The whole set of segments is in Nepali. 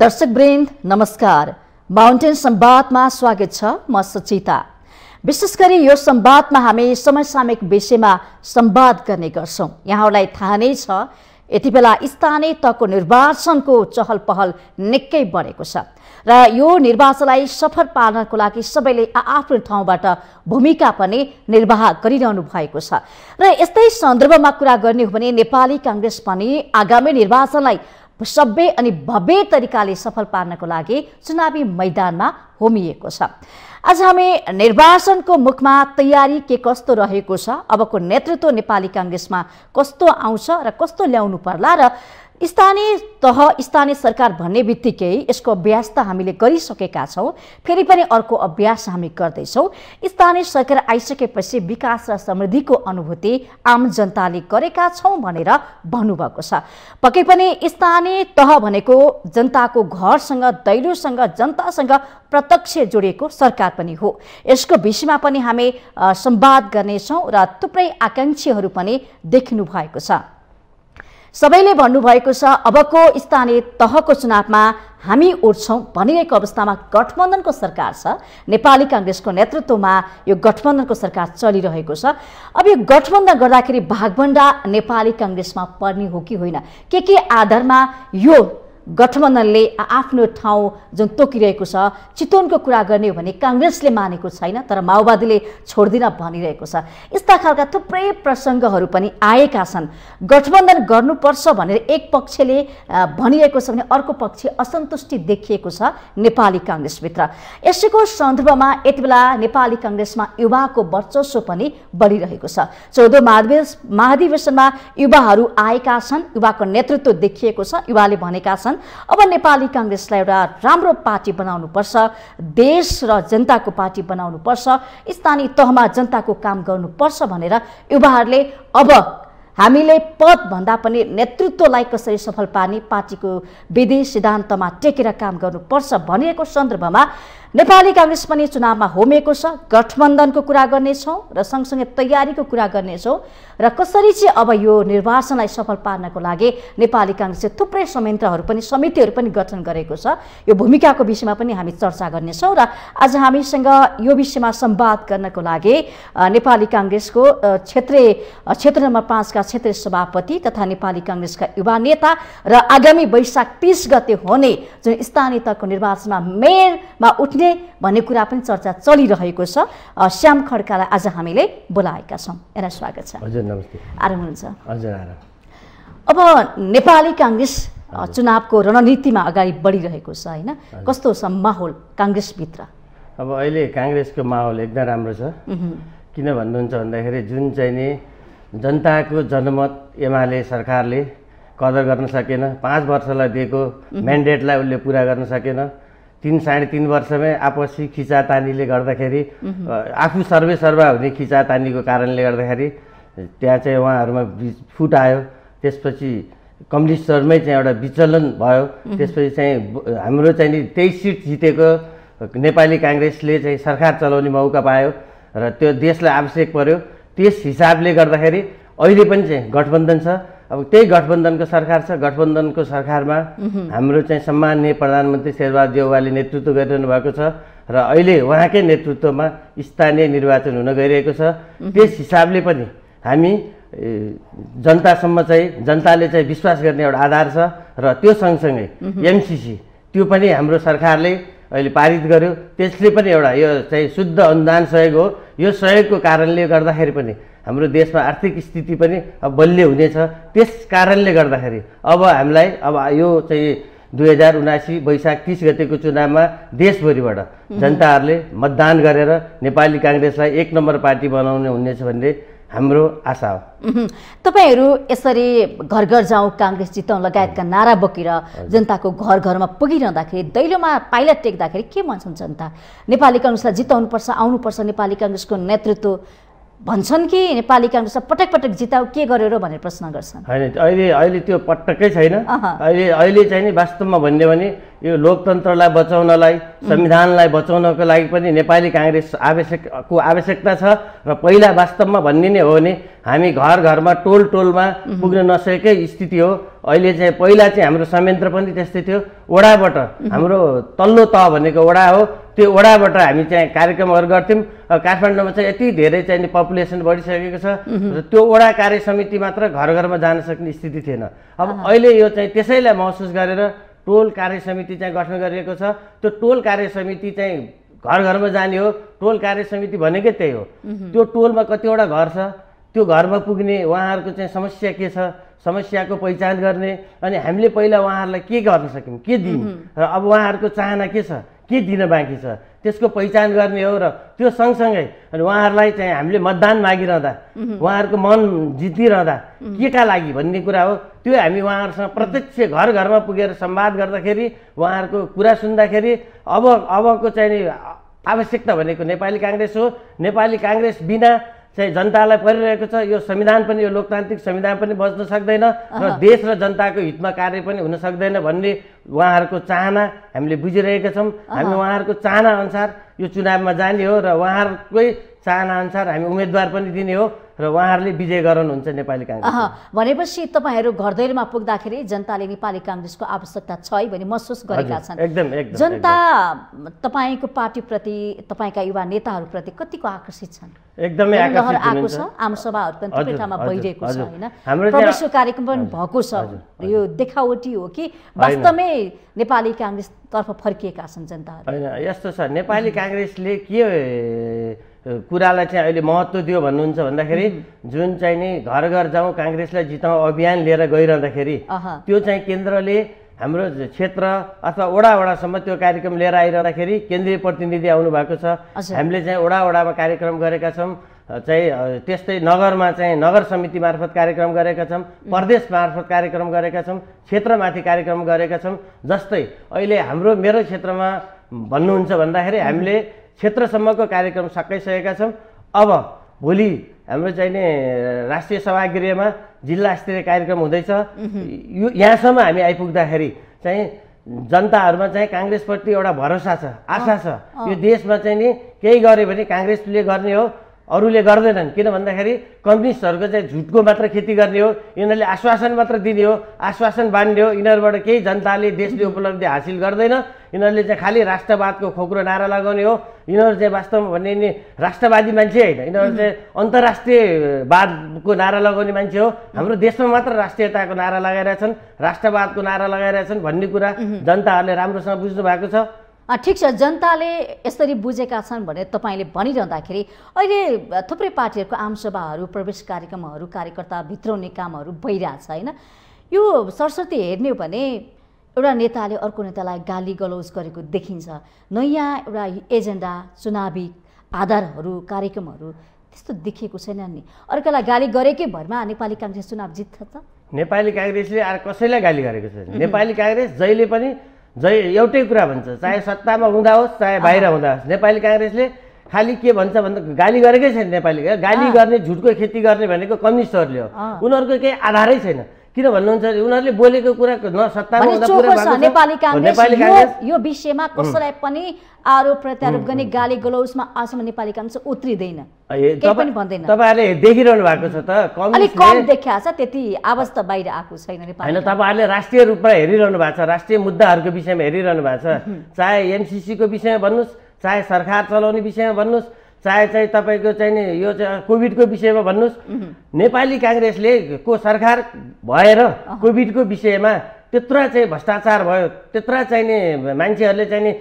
दर्शक वृन्द नमस्कार माउन्टेन सम्वादमा स्वागत छ म सचिता विशेष गरी यो सम्वादमा हामी समसामयिक विषयमा सम्वाद गर्ने गर्छौँ यहाँहरूलाई थाहा नै छ यति बेला स्थानीय तहको निर्वाचनको चहल पहल निकै बढेको छ र यो निर्वाचनलाई सफल पार्नको लागि सबैले आफ्नो ठाउँबाट भूमिका पनि निर्वाह गरिरहनु भएको छ र यस्तै सन्दर्भमा कुरा गर्ने हो भने नेपाली काङ्ग्रेस पनि आगामी निर्वाचनलाई सभ्य अनि भव्य तरिकाले सफल पार्नको लागि चुनावी मैदानमा होमिएको छ आज हामी निर्वाचनको मुखमा तयारी के कस्तो रहेको छ अबको नेतृत्व नेपाली काङ्ग्रेसमा कस्तो आउँछ र कस्तो ल्याउनु पर्ला र स्थानीय तह स्थानीय सरकार भन्ने बित्तिकै यसको अभ्यास त हामीले गरिसकेका छौँ फेरि पनि अर्को अभ्यास हामी गर्दैछौँ स्थानीय सरकार आइसकेपछि विकास र समृद्धिको अनुभूति आम जनताले गरेका छौँ भनेर भन्नुभएको छ पक्कै पनि स्थानीय तह भनेको जनताको घरसँग दैलोसँग जनतासँग प्रत्यक्ष जोडिएको सरकार पनि हो यसको विषयमा पनि हामी संवाद गर्नेछौँ र थुप्रै आकाङ्क्षीहरू पनि देख्नु भएको छ सबैले भन्नुभएको छ अबको स्थानीय तहको चुनावमा हामी उठ्छौँ भनिरहेको अवस्थामा गठबन्धनको सरकार छ नेपाली काङ्ग्रेसको नेतृत्वमा यो गठबन्धनको सरकार चलिरहेको छ अब यो गठबन्धन गर्दाखेरि भागभन्डा नेपाली काङ्ग्रेसमा पर्ने हो कि होइन के के आधारमा यो गठबन्धनले आफ्नो ठाउँ जुन तोकिरहेको छ चितवनको कुरा गर्ने हो भने काङ्ग्रेसले मानेको छैन तर माओवादीले छोड्दिन भनिरहेको छ यस्ता खालका थुप्रै प्रसङ्गहरू पनि आएका छन् गठबन्धन गर्नुपर्छ भनेर एक पक्षले भनिरहेको छ भने अर्को पक्ष असन्तुष्टि देखिएको छ नेपाली काङ्ग्रेसभित्र यसैको सन्दर्भमा यति बेला नेपाली काङ्ग्रेसमा युवाको वर्चस्व पनि बढिरहेको छ चौधौँ महाधिवेश महाधिवेशनमा युवाहरू आएका छन् युवाको नेतृत्व देखिएको छ युवाले भनेका छन् अब नेपाली काङ्ग्रेसलाई एउटा राम्रो पार्टी बनाउनुपर्छ देश र जनताको पार्टी बनाउनुपर्छ स्थानीय तहमा जनताको काम गर्नुपर्छ भनेर युवाहरूले अब हामीले पदभन्दा पनि नेतृत्वलाई कसरी सफल पार्ने पार्टीको विधि सिद्धान्तमा टेकेर काम गर्नुपर्छ भनिएको सन्दर्भमा नेपाली काङ्ग्रेस पनि चुनावमा होमेको छ गठबन्धनको कुरा गर्नेछौँ र सँगसँगै तयारीको कुरा गर्नेछौँ र कसरी चाहिँ अब यो निर्वाचनलाई सफल पार्नको लागि नेपाली काङ्ग्रेसले थुप्रै संयन्त्रहरू पनि समितिहरू पनि गठन गरेको छ यो भूमिकाको विषयमा पनि हामी चर्चा गर्नेछौँ र आज हामीसँग यो विषयमा सम्वाद गर्नको लागि नेपाली काङ्ग्रेसको क्षेत्रीय क्षेत्र नम्बर पाँचका क्षेत्रीय सभापति तथा नेपाली काङ्ग्रेसका युवा नेता र आगामी वैशाख तिस गते हुने जुन स्थानीय तहको निर्वाचनमा मेयरमा उठ्ने राखिदिने भन्ने कुरा पनि चर्चा चलिरहेको छ श्याम खड्कालाई आज हामीले बोलाएका छौँ यसलाई स्वागत छ हजुर आराम हुनुहुन्छ हजुर अब नेपाली काङ्ग्रेस चुनावको रणनीतिमा अगाडि बढिरहेको छ होइन कस्तो छ माहौल काङ्ग्रेसभित्र अब अहिले काङ्ग्रेसको माहौल एकदम राम्रो छ किन भन्नुहुन्छ भन्दाखेरि जुन चाहिँ नि जनताको जनमत एमाले सरकारले कदर गर्न सकेन पाँच वर्षलाई दिएको म्यान्डेटलाई उसले पुरा गर्न सकेन तिन साढे तिन वर्षमै आपसी खिचातानीले गर्दाखेरि आफू सर्वे सर्वा हुने खिचातानीको कारणले गर्दाखेरि त्यहाँ चाहिँ उहाँहरूमा फुट आयो त्यसपछि कम्युनिस्टहरूमै चाहिँ एउटा विचलन भयो त्यसपछि चाहिँ हाम्रो चाहिँ नि तेइस सिट जितेको नेपाली काङ्ग्रेसले चाहिँ सरकार चलाउने मौका पायो र त्यो देशलाई आवश्यक पर्यो त्यस हिसाबले गर्दाखेरि अहिले पनि चाहिँ गठबन्धन छ अब त्यही गठबन्धनको सरकार छ गठबन्धनको सरकारमा हाम्रो चाहिँ सम्मान्य प्रधानमन्त्री शेरबहादुर देउवाले नेतृत्व गरिरहनु भएको छ र अहिले उहाँकै नेतृत्वमा स्थानीय निर्वाचन हुन गइरहेको छ त्यस हिसाबले पनि हामी जनतासम्म चाहिँ जनताले चाहिँ विश्वास गर्ने एउटा आधार छ र त्यो सँगसँगै एमसिसी त्यो पनि हाम्रो सरकारले अहिले पारित गर्यो त्यसले पनि एउटा यो चाहिँ शुद्ध अनुदान सहयोग हो यो सहयोगको कारणले गर्दाखेरि पनि हाम्रो देशमा आर्थिक स्थिति पनि अब बलियो हुनेछ त्यस कारणले गर्दाखेरि अब हामीलाई अब यो चाहिँ दुई हजार उनासी वैशाख तिस गतिको चुनावमा देशभरिबाट जनताहरूले मतदान गरेर नेपाली काङ्ग्रेसलाई एक नम्बर पार्टी बनाउने हुनेछ भन्ने हाम्रो आशा हो तपाईँहरू यसरी घर घर जाउँ काङ्ग्रेस जितौँ लगायतका नारा बोकेर जनताको घर घरमा पुगिरहँदाखेरि दैलोमा पाइलट टेक्दाखेरि के भन्छन् जनता नेपाली काङ्ग्रेसलाई जिताउनुपर्छ आउनुपर्छ नेपाली काङ्ग्रेसको नेतृत्व भन्छन् कि नेपाली काङ्ग्रेसलाई पटक पटक जिताउ के गरेर भनेर प्रश्न गर्छन् होइन अहिले अहिले त्यो पटक्कै छैन अहिले अहिले चाहिँ नि वास्तवमा भन्यो भने यो लोकतन्त्रलाई बचाउनलाई संविधानलाई बचाउनको लागि पनि नेपाली काङ्ग्रेस आवश्यकको आवश्यकता छ र पहिला वास्तवमा भन्ने नै हो भने हामी घर घरमा टोल टोलमा पुग्न नसकेकै स्थिति हो अहिले चाहिँ पहिला चाहिँ हाम्रो संयन्त्र पनि त्यस्तै थियो वडाबाट हाम्रो तल्लो तह भनेको वडा हो त्यो वडाबाट हामी चाहिँ कार्यक्रमहरू गर्थ्यौँ काठमाडौँमा चाहिँ यति धेरै चाहिँ पपुलेसन बढिसकेको छ र त्यो वडा कार्य समिति मात्र घर घरमा जान सक्ने स्थिति थिएन अब अहिले यो चाहिँ त्यसैलाई महसुस गरेर टोल कार्य समिति चाहिँ गठन गरिएको छ त्यो टोल कार्य समिति चाहिँ घर घरमा जाने हो टोल कार्य समिति भनेकै त्यही हो त्यो टोलमा कतिवटा घर छ त्यो घरमा पुग्ने उहाँहरूको चाहिँ समस्या के छ समस्याको पहिचान गर्ने अनि हामीले पहिला उहाँहरूलाई के गर्न सक्यौँ के दियौँ र अब उहाँहरूको चाहना के छ के दिन बाँकी छ त्यसको पहिचान गर्ने हो र त्यो सँगसँगै अनि उहाँहरूलाई चाहिँ हामीले मतदान मागिरहँदा उहाँहरूको मन जितिरहँदा के का लागि भन्ने कुरा हो त्यो हामी उहाँहरूसँग प्रत्यक्ष घर घरमा पुगेर संवाद गर्दाखेरि उहाँहरूको कुरा सुन्दाखेरि अब अबको चाहिँ आवश्यकता भनेको नेपाली काङ्ग्रेस हो नेपाली काङ्ग्रेस बिना चाहिँ जनतालाई परिरहेको छ यो संविधान पनि यो लोकतान्त्रिक संविधान पनि बच्न सक्दैन र देश र जनताको हितमा कार्य पनि हुन सक्दैन भन्ने उहाँहरूको चाहना हामीले बुझिरहेका छौँ हामी उहाँहरूको चाहना अनुसार यो चुनावमा जाने हो र उहाँहरूकै चाहना अनुसार हामी उम्मेदवार पनि दिने हो र उहाँहरूले विजय गराउनुहुन्छ नेपाली काङ्ग्रेस भनेपछि तपाईँहरू घर घरदैलोमा पुग्दाखेरि जनताले नेपाली काङ्ग्रेसको आवश्यकता छ है भने महसुस गरेका छन् एकदम जनता तपाईँको पार्टीप्रति तपाईँका युवा नेताहरूप्रति कतिको आकर्षित छन् एकदमै आएको छ आमसभाहरू पनि थुप्रै ठाउँमा भइरहेको छ होइन प्रवेशको कार्यक्रम पनि भएको छ यो देखावटी हो कि वास्तवमै नेपाली काङ्ग्रेसतर्फ फर्किएका छन् जनताहरू होइन यस्तो छ नेपाली काङ्ग्रेसले के कुरालाई चाहिँ अहिले महत्त्व दियो भन्नुहुन्छ भन्दाखेरि जुन चाहिँ नि घर घर जाउँ काङ्ग्रेसलाई जिताउँ अभियान लिएर गइरहँदाखेरि त्यो चाहिँ केन्द्रले हाम्रो क्षेत्र अथवा वडा वडासम्म त्यो कार्यक्रम लिएर आइरहँदाखेरि केन्द्रीय प्रतिनिधि आउनु भएको छ हामीले चाहिँ वडा वडामा कार्यक्रम गरेका छौँ चाहिँ त्यस्तै नगरमा चाहिँ नगर समिति मार्फत कार्यक्रम गरेका छौँ प्रदेश मार्फत कार्यक्रम गरेका छौँ क्षेत्रमाथि कार्यक्रम गरेका छौँ जस्तै अहिले हाम्रो मेरो क्षेत्रमा भन्नुहुन्छ भन्दाखेरि हामीले क्षेत्रसम्मको कार्यक्रम सकाइसकेका छौँ अब भोलि हाम्रो चाहिँ नि राष्ट्रिय सभागृहमा जिल्ला स्तरीय कार्यक्रम हुँदैछ यो यहाँसम्म हामी आइपुग्दाखेरि चाहिँ जनताहरूमा चाहिँ काङ्ग्रेसप्रति एउटा भरोसा छ आशा छ यो देशमा चाहिँ नि केही गर्यो भने काङ्ग्रेसले गर्ने हो अरूले गर्दैनन् किन भन्दाखेरि कम्युनिस्टहरूको चाहिँ झुटको मात्र खेती गर्ने हो यिनीहरूले आश्वासन मात्र दिने हो आश्वासन बाँड्ने हो यिनीहरूबाट केही जनताले देशले उपलब्धि हासिल गर्दैन यिनीहरूले चाहिँ खालि राष्ट्रवादको खोक्रो नारा लगाउने हो यिनीहरू चाहिँ वास्तवमा भन्ने नि राष्ट्रवादी मान्छे होइन यिनीहरू चाहिँ अन्तर्राष्ट्रियवादको नारा लगाउने मान्छे हो हाम्रो देशमा मात्र राष्ट्रियताको नारा लगाइरहेछन् राष्ट्रवादको नारा लगाइरहेछन् भन्ने कुरा जनताहरूले राम्रोसँग बुझ्नु भएको छ ठिक छ जनताले यसरी बुझेका छन् भने तपाईँले भनिरहँदाखेरि अहिले थुप्रै पार्टीहरूको आमसभाहरू प्रवेश कार्यक्रमहरू कार्यकर्ता भित्राउने कामहरू भइरहेछ होइन यो सरस्वती हेर्ने हो भने एउटा नेताले अर्को नेतालाई गाली गलौज गरेको देखिन्छ नयाँ एउटा एजेन्डा चुनावी आधारहरू कार्यक्रमहरू त्यस्तो देखिएको छैन नि अर्कालाई गाली गरेकै भरमा नेपाली काङ्ग्रेस चुनाव जित्छ त नेपाली काङ्ग्रेसले आएर कसैलाई गाली गरेको छैन नेपाली काङ्ग्रेस जहिले पनि जै एउटै कुरा भन्छ चाहे सत्तामा हुँदा होस् चाहे बाहिर हुँदा होस् नेपाली काङ्ग्रेसले खालि के भन्छ भन्दा गाली गरेकै छैन नेपाली गाली गर्ने झुटको खेती गर्ने भनेको कम्युनिस्टहरूले हो उनीहरूको केही आधारै छैन किन भन्नुहुन्छ उनीहरूले बोलेको कुरा न यो विषयमा कसैलाई पनि आरोप प्रत्यारोप गर्ने गाली गलौजमा आजसम्म नेपाली काङ्ग्रेस उत्रिँदैन तपाईँहरूले देखिरहनु भएको छ त छ त्यति आवाज त बाहिर आएको छैन होइन तपाईँहरूले राष्ट्रिय रूपमा हेरिरहनु भएको छ राष्ट्रिय मुद्दाहरूको विषयमा हेरिरहनु भएको छ चाहे एमसिसीको विषयमा भन्नुहोस् चाहे सरकार चलाउने विषयमा भन्नुहोस् चाहे चाहिँ तपाईँको चाहिँ नि यो चाहिँ कोभिडको विषयमा भन्नुहोस् नेपाली काङ्ग्रेसले को सरकार भएर कोभिडको विषयमा त्यत्रो चाहिँ भ्रष्टाचार भयो त्यत्र चाहिँ नि मान्छेहरूले चाहिँ नि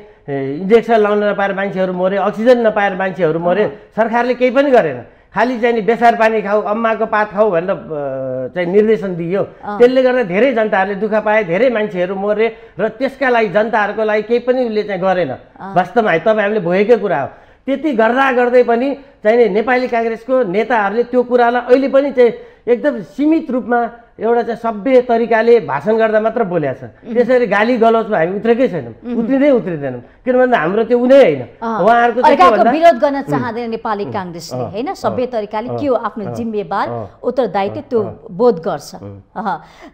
इन्जेक्सन लाउन नपाएर मान्छेहरू मऱ्यो अक्सिजन नपाएर मान्छेहरू मऱ्यो सरकारले केही पनि गरेन खालि चाहिँ नि बेसार पानी खाऊ अम्माको पात खाऊ भनेर चाहिँ निर्देशन दियो त्यसले गर्दा धेरै जनताहरूले दुःख पाए धेरै मान्छेहरू मरे र त्यसका लागि जनताहरूको लागि केही पनि उसले चाहिँ गरेन वास्तवमा हामीले भोगेकै कुरा हो त्यति गर्दा गर्दै पनि चाहिँ नेपाली काङ्ग्रेसको नेताहरूले त्यो कुरालाई अहिले पनि चाहिँ एकदम सीमित रूपमा एउटा चाहिँ सभ्य तरिकाले भाषण गर्दा मात्र बोलेको छ त्यसरी गाली गलौजमा हामी उत्रेकै छैनौँ उत्रिँदै उत्रिँदैनौँ किनभने हाम्रो त्यो उनी होइन उहाँहरूको विरोध गर्न चाहँदैन नेपाली काङ्ग्रेसले होइन सभ्य तरिकाले के हो आफ्नो जिम्मेवार उत्तरदायित्व त्यो बोध गर्छ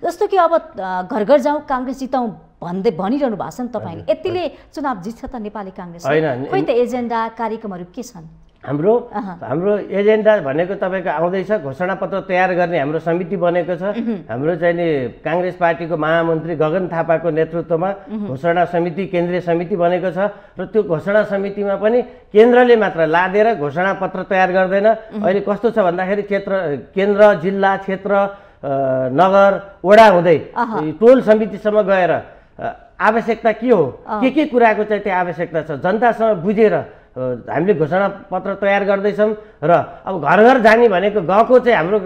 जस्तो कि अब घर घर जाउँ काङ्ग्रेस जिताउँ भन्दै भनिरहनु भएको छ नि तपाईँले यतिले चुनाव जित्छ त नेपाली काङ्ग्रेस खोइ त एजेन्डा कार्यक्रमहरू के छन् हाम्रो हाम्रो एजेन्डा भनेको तपाईँको आउँदैछ घोषणा पत्र तयार गर्ने हाम्रो समिति बनेको छ हाम्रो चाहिँ नि काङ्ग्रेस पार्टीको महामन्त्री गगन थापाको नेतृत्वमा घोषणा समिति केन्द्रीय समिति बनेको छ र त्यो घोषणा समितिमा पनि केन्द्रले मात्र लादेर घोषणा पत्र तयार गर्दैन अहिले कस्तो छ भन्दाखेरि क्षेत्र केन्द्र जिल्ला क्षेत्र नगर वडा हुँदै टोल समितिसम्म गएर आवश्यकता के हो के के कुराको चाहिँ त्यो आवश्यकता छ जनतासँग बुझेर हामीले घोषणा पत्र तयार गर्दैछौँ र अब घर घर जाने भनेको गएको चाहिँ हाम्रो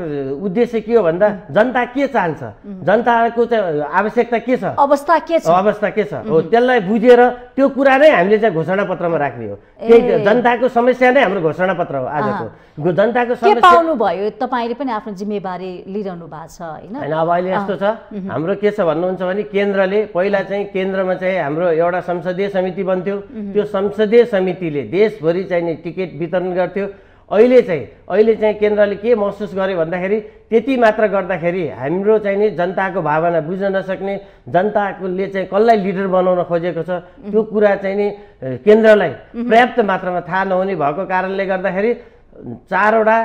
उद्देश्य के हो भन्दा जनता के चाहन्छ जनताको चाहिँ आवश्यकता के छ अवस्था के छ अवस्था के छ हो त्यसलाई बुझेर त्यो कुरा नै हामीले चाहिँ पत्रमा राख्ने हो त्यही जनताको समस्या नै हाम्रो घोषणा पत्र हो आजको जनताको समस्या पाउनु भयो तपाईँले पनि आफ्नो जिम्मेवारी लिइरहनु भएको छ होइन अब अहिले यस्तो छ हाम्रो के छ भन्नुहुन्छ भने केन्द्रले पहिला चाहिँ केन्द्रमा चाहिँ हाम्रो एउटा संसदीय समिति बन्थ्यो त्यो संसदीय समितिले देशभरि चाहिने टिकट वितरण गर्थ्यो अहिले चाहिँ अहिले चाहिँ केन्द्रले के महसुस गर्यो भन्दाखेरि त्यति मात्र गर्दाखेरि हाम्रो चाहिँ नि जनताको भावना बुझ्न नसक्ने जनताकोले चाहिँ कसलाई लिडर बनाउन खोजेको छ त्यो कुरा चाहिँ नि केन्द्रलाई पर्याप्त मात्रामा थाहा नहुने भएको कारणले गर्दाखेरि चारवटा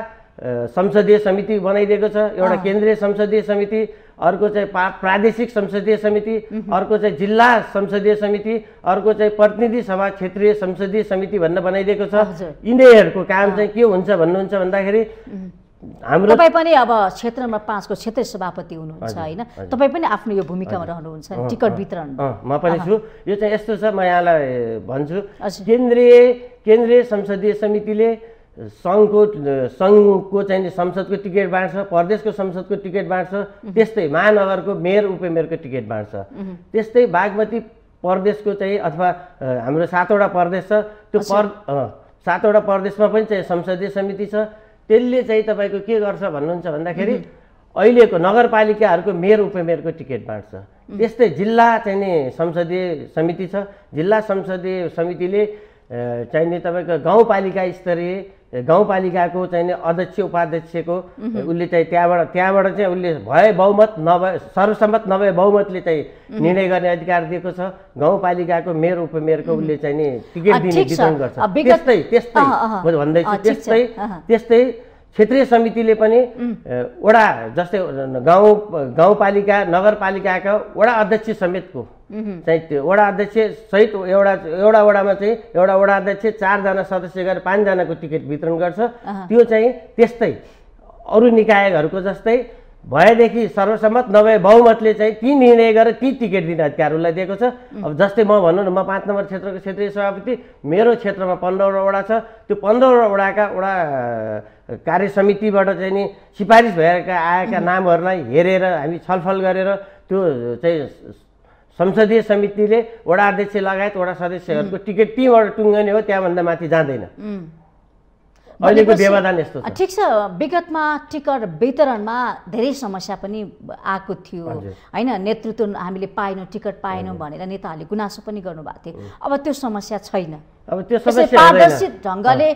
संसदीय समिति बनाइदिएको छ एउटा केन्द्रीय संसदीय समिति अर्को चाहिँ पा प्रादेशिक संसदीय समिति अर्को चाहिँ जिल्ला संसदीय समिति अर्को चाहिँ प्रतिनिधि सभा क्षेत्रीय संसदीय समिति भनेर बनाइदिएको छ यिनीहरूको काम चाहिँ के हुन्छ भन्नुहुन्छ भन्दाखेरि हाम्रो तपाईँ पनि अब क्षेत्र नम्बर पाँचको क्षेत्रीय सभापति हुनुहुन्छ होइन तपाईँ पनि आफ्नो यो भूमिकामा रहनुहुन्छ टिकट वितरण म पनि छु यो चाहिँ यस्तो छ म यहाँलाई भन्छु केन्द्रीय केन्द्रीय संसदीय समितिले सङ्घको सङ्घको चाहिँ संसदको टिकट बाँड्छ प्रदेशको संसदको टिकट बाँड्छ त्यस्तै महानगरको मेयर उपमेयरको टिकट बाँड्छ त्यस्तै बागमती प्रदेशको चाहिँ अथवा हाम्रो सातवटा प्रदेश छ त्यो पर सातवटा प्रदेशमा पनि चाहिँ संसदीय समिति छ त्यसले चाहिँ तपाईँको के गर्छ भन्नुहुन्छ भन्दाखेरि अहिलेको नगरपालिकाहरूको मेयर उपमेयरको टिकट बाँड्छ त्यस्तै जिल्ला चाहिने संसदीय समिति छ जिल्ला संसदीय समितिले चाहिने तपाईँको गाउँपालिका स्तरीय गाउँपालिकाको चाहिँ नि अध्यक्ष उपाध्यक्षको उसले चाहिँ त्यहाँबाट त्यहाँबाट चाहिँ उसले भए बहुमत नभए सर्वसम्मत नभए बहुमतले चाहिँ निर्णय गर्ने अधिकार दिएको छ गाउँपालिकाको मेयर उपमेयरको उसले चाहिँ नि टिकट दिने वितरण गर्छ त्यस्तै त्यस्तै भन्दैछु त्यस्तै त्यस्तै क्षेत्रीय समितिले पनि वडा जस्तै गाउँ गाउँपालिका नगरपालिकाका वडा अध्यक्ष समेतको चाहिँ त्यो वडा अध्यक्ष सहित एउटा एउटा वडामा चाहिँ एउटा वडा अध्यक्ष चारजना सदस्य गरेर पाँचजनाको टिकट वितरण गर्छ त्यो चाहिँ त्यस्तै अरू निकायहरूको जस्तै भएदेखि सर्वसम्मत नभए बहुमतले चाहिँ ती निर्णय गरेर ती टिकट दिने अधिकारहरूलाई दिएको छ अब जस्तै म भनौँ न म पाँच नम्बर क्षेत्रको क्षेत्रीय सभापति मेरो क्षेत्रमा पन्ध्रवटा वडा छ त्यो पन्ध्रवटा वडाका वडा कार्य समितिबाट चाहिँ नि सिफारिस भएका आएका नामहरूलाई हेरेर हामी छलफल गरेर त्यो चाहिँ संसदीय समितिले वडा अध्यक्ष लगायत वडा सदस्यहरूको टिकट त्यहीँबाट टुङ्गने हो त्यहाँभन्दा माथि जाँदैन अहिलेको व्यवधान यस्तो ठिक छ विगतमा टिकट वितरणमा धेरै समस्या पनि आएको थियो होइन नेतृत्व हामीले पाएनौँ टिकट पाएनौँ भनेर नेताहरूले गुनासो पनि गर्नुभएको थियो अब त्यो समस्या छैन अब त्यो पारदर्शी ढङ्गले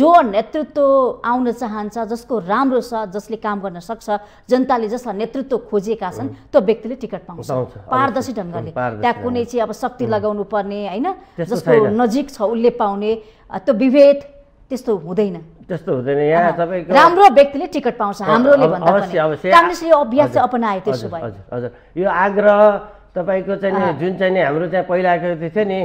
जो नेतृत्व आउन चाहन्छ जसको राम्रो छ जसले काम गर्न सक्छ जनताले जसलाई नेतृत्व खोजेका छन् त्यो व्यक्तिले टिकट पाउँछ पारदर्शी ढङ्गले त्यहाँ कुनै चाहिँ अब शक्ति लगाउनु पर्ने होइन जसको नजिक छ उसले पाउने त्यो विभेद त्यस्तो हुँदैन त्यस्तो हुँदैन यहाँ तपाईँको राम्रो व्यक्तिले टिकट पाउँछ हाम्रोले भन्दा अवश्य अवश्य काङ्ग्रेसले अभ्यास चाहिँ अपनाए त्यसो भए हजुर हजुर यो आग्रह तपाईँको चाहिँ जुन चाहिँ नि हाम्रो चाहिँ पहिलाको त्यो थियो नि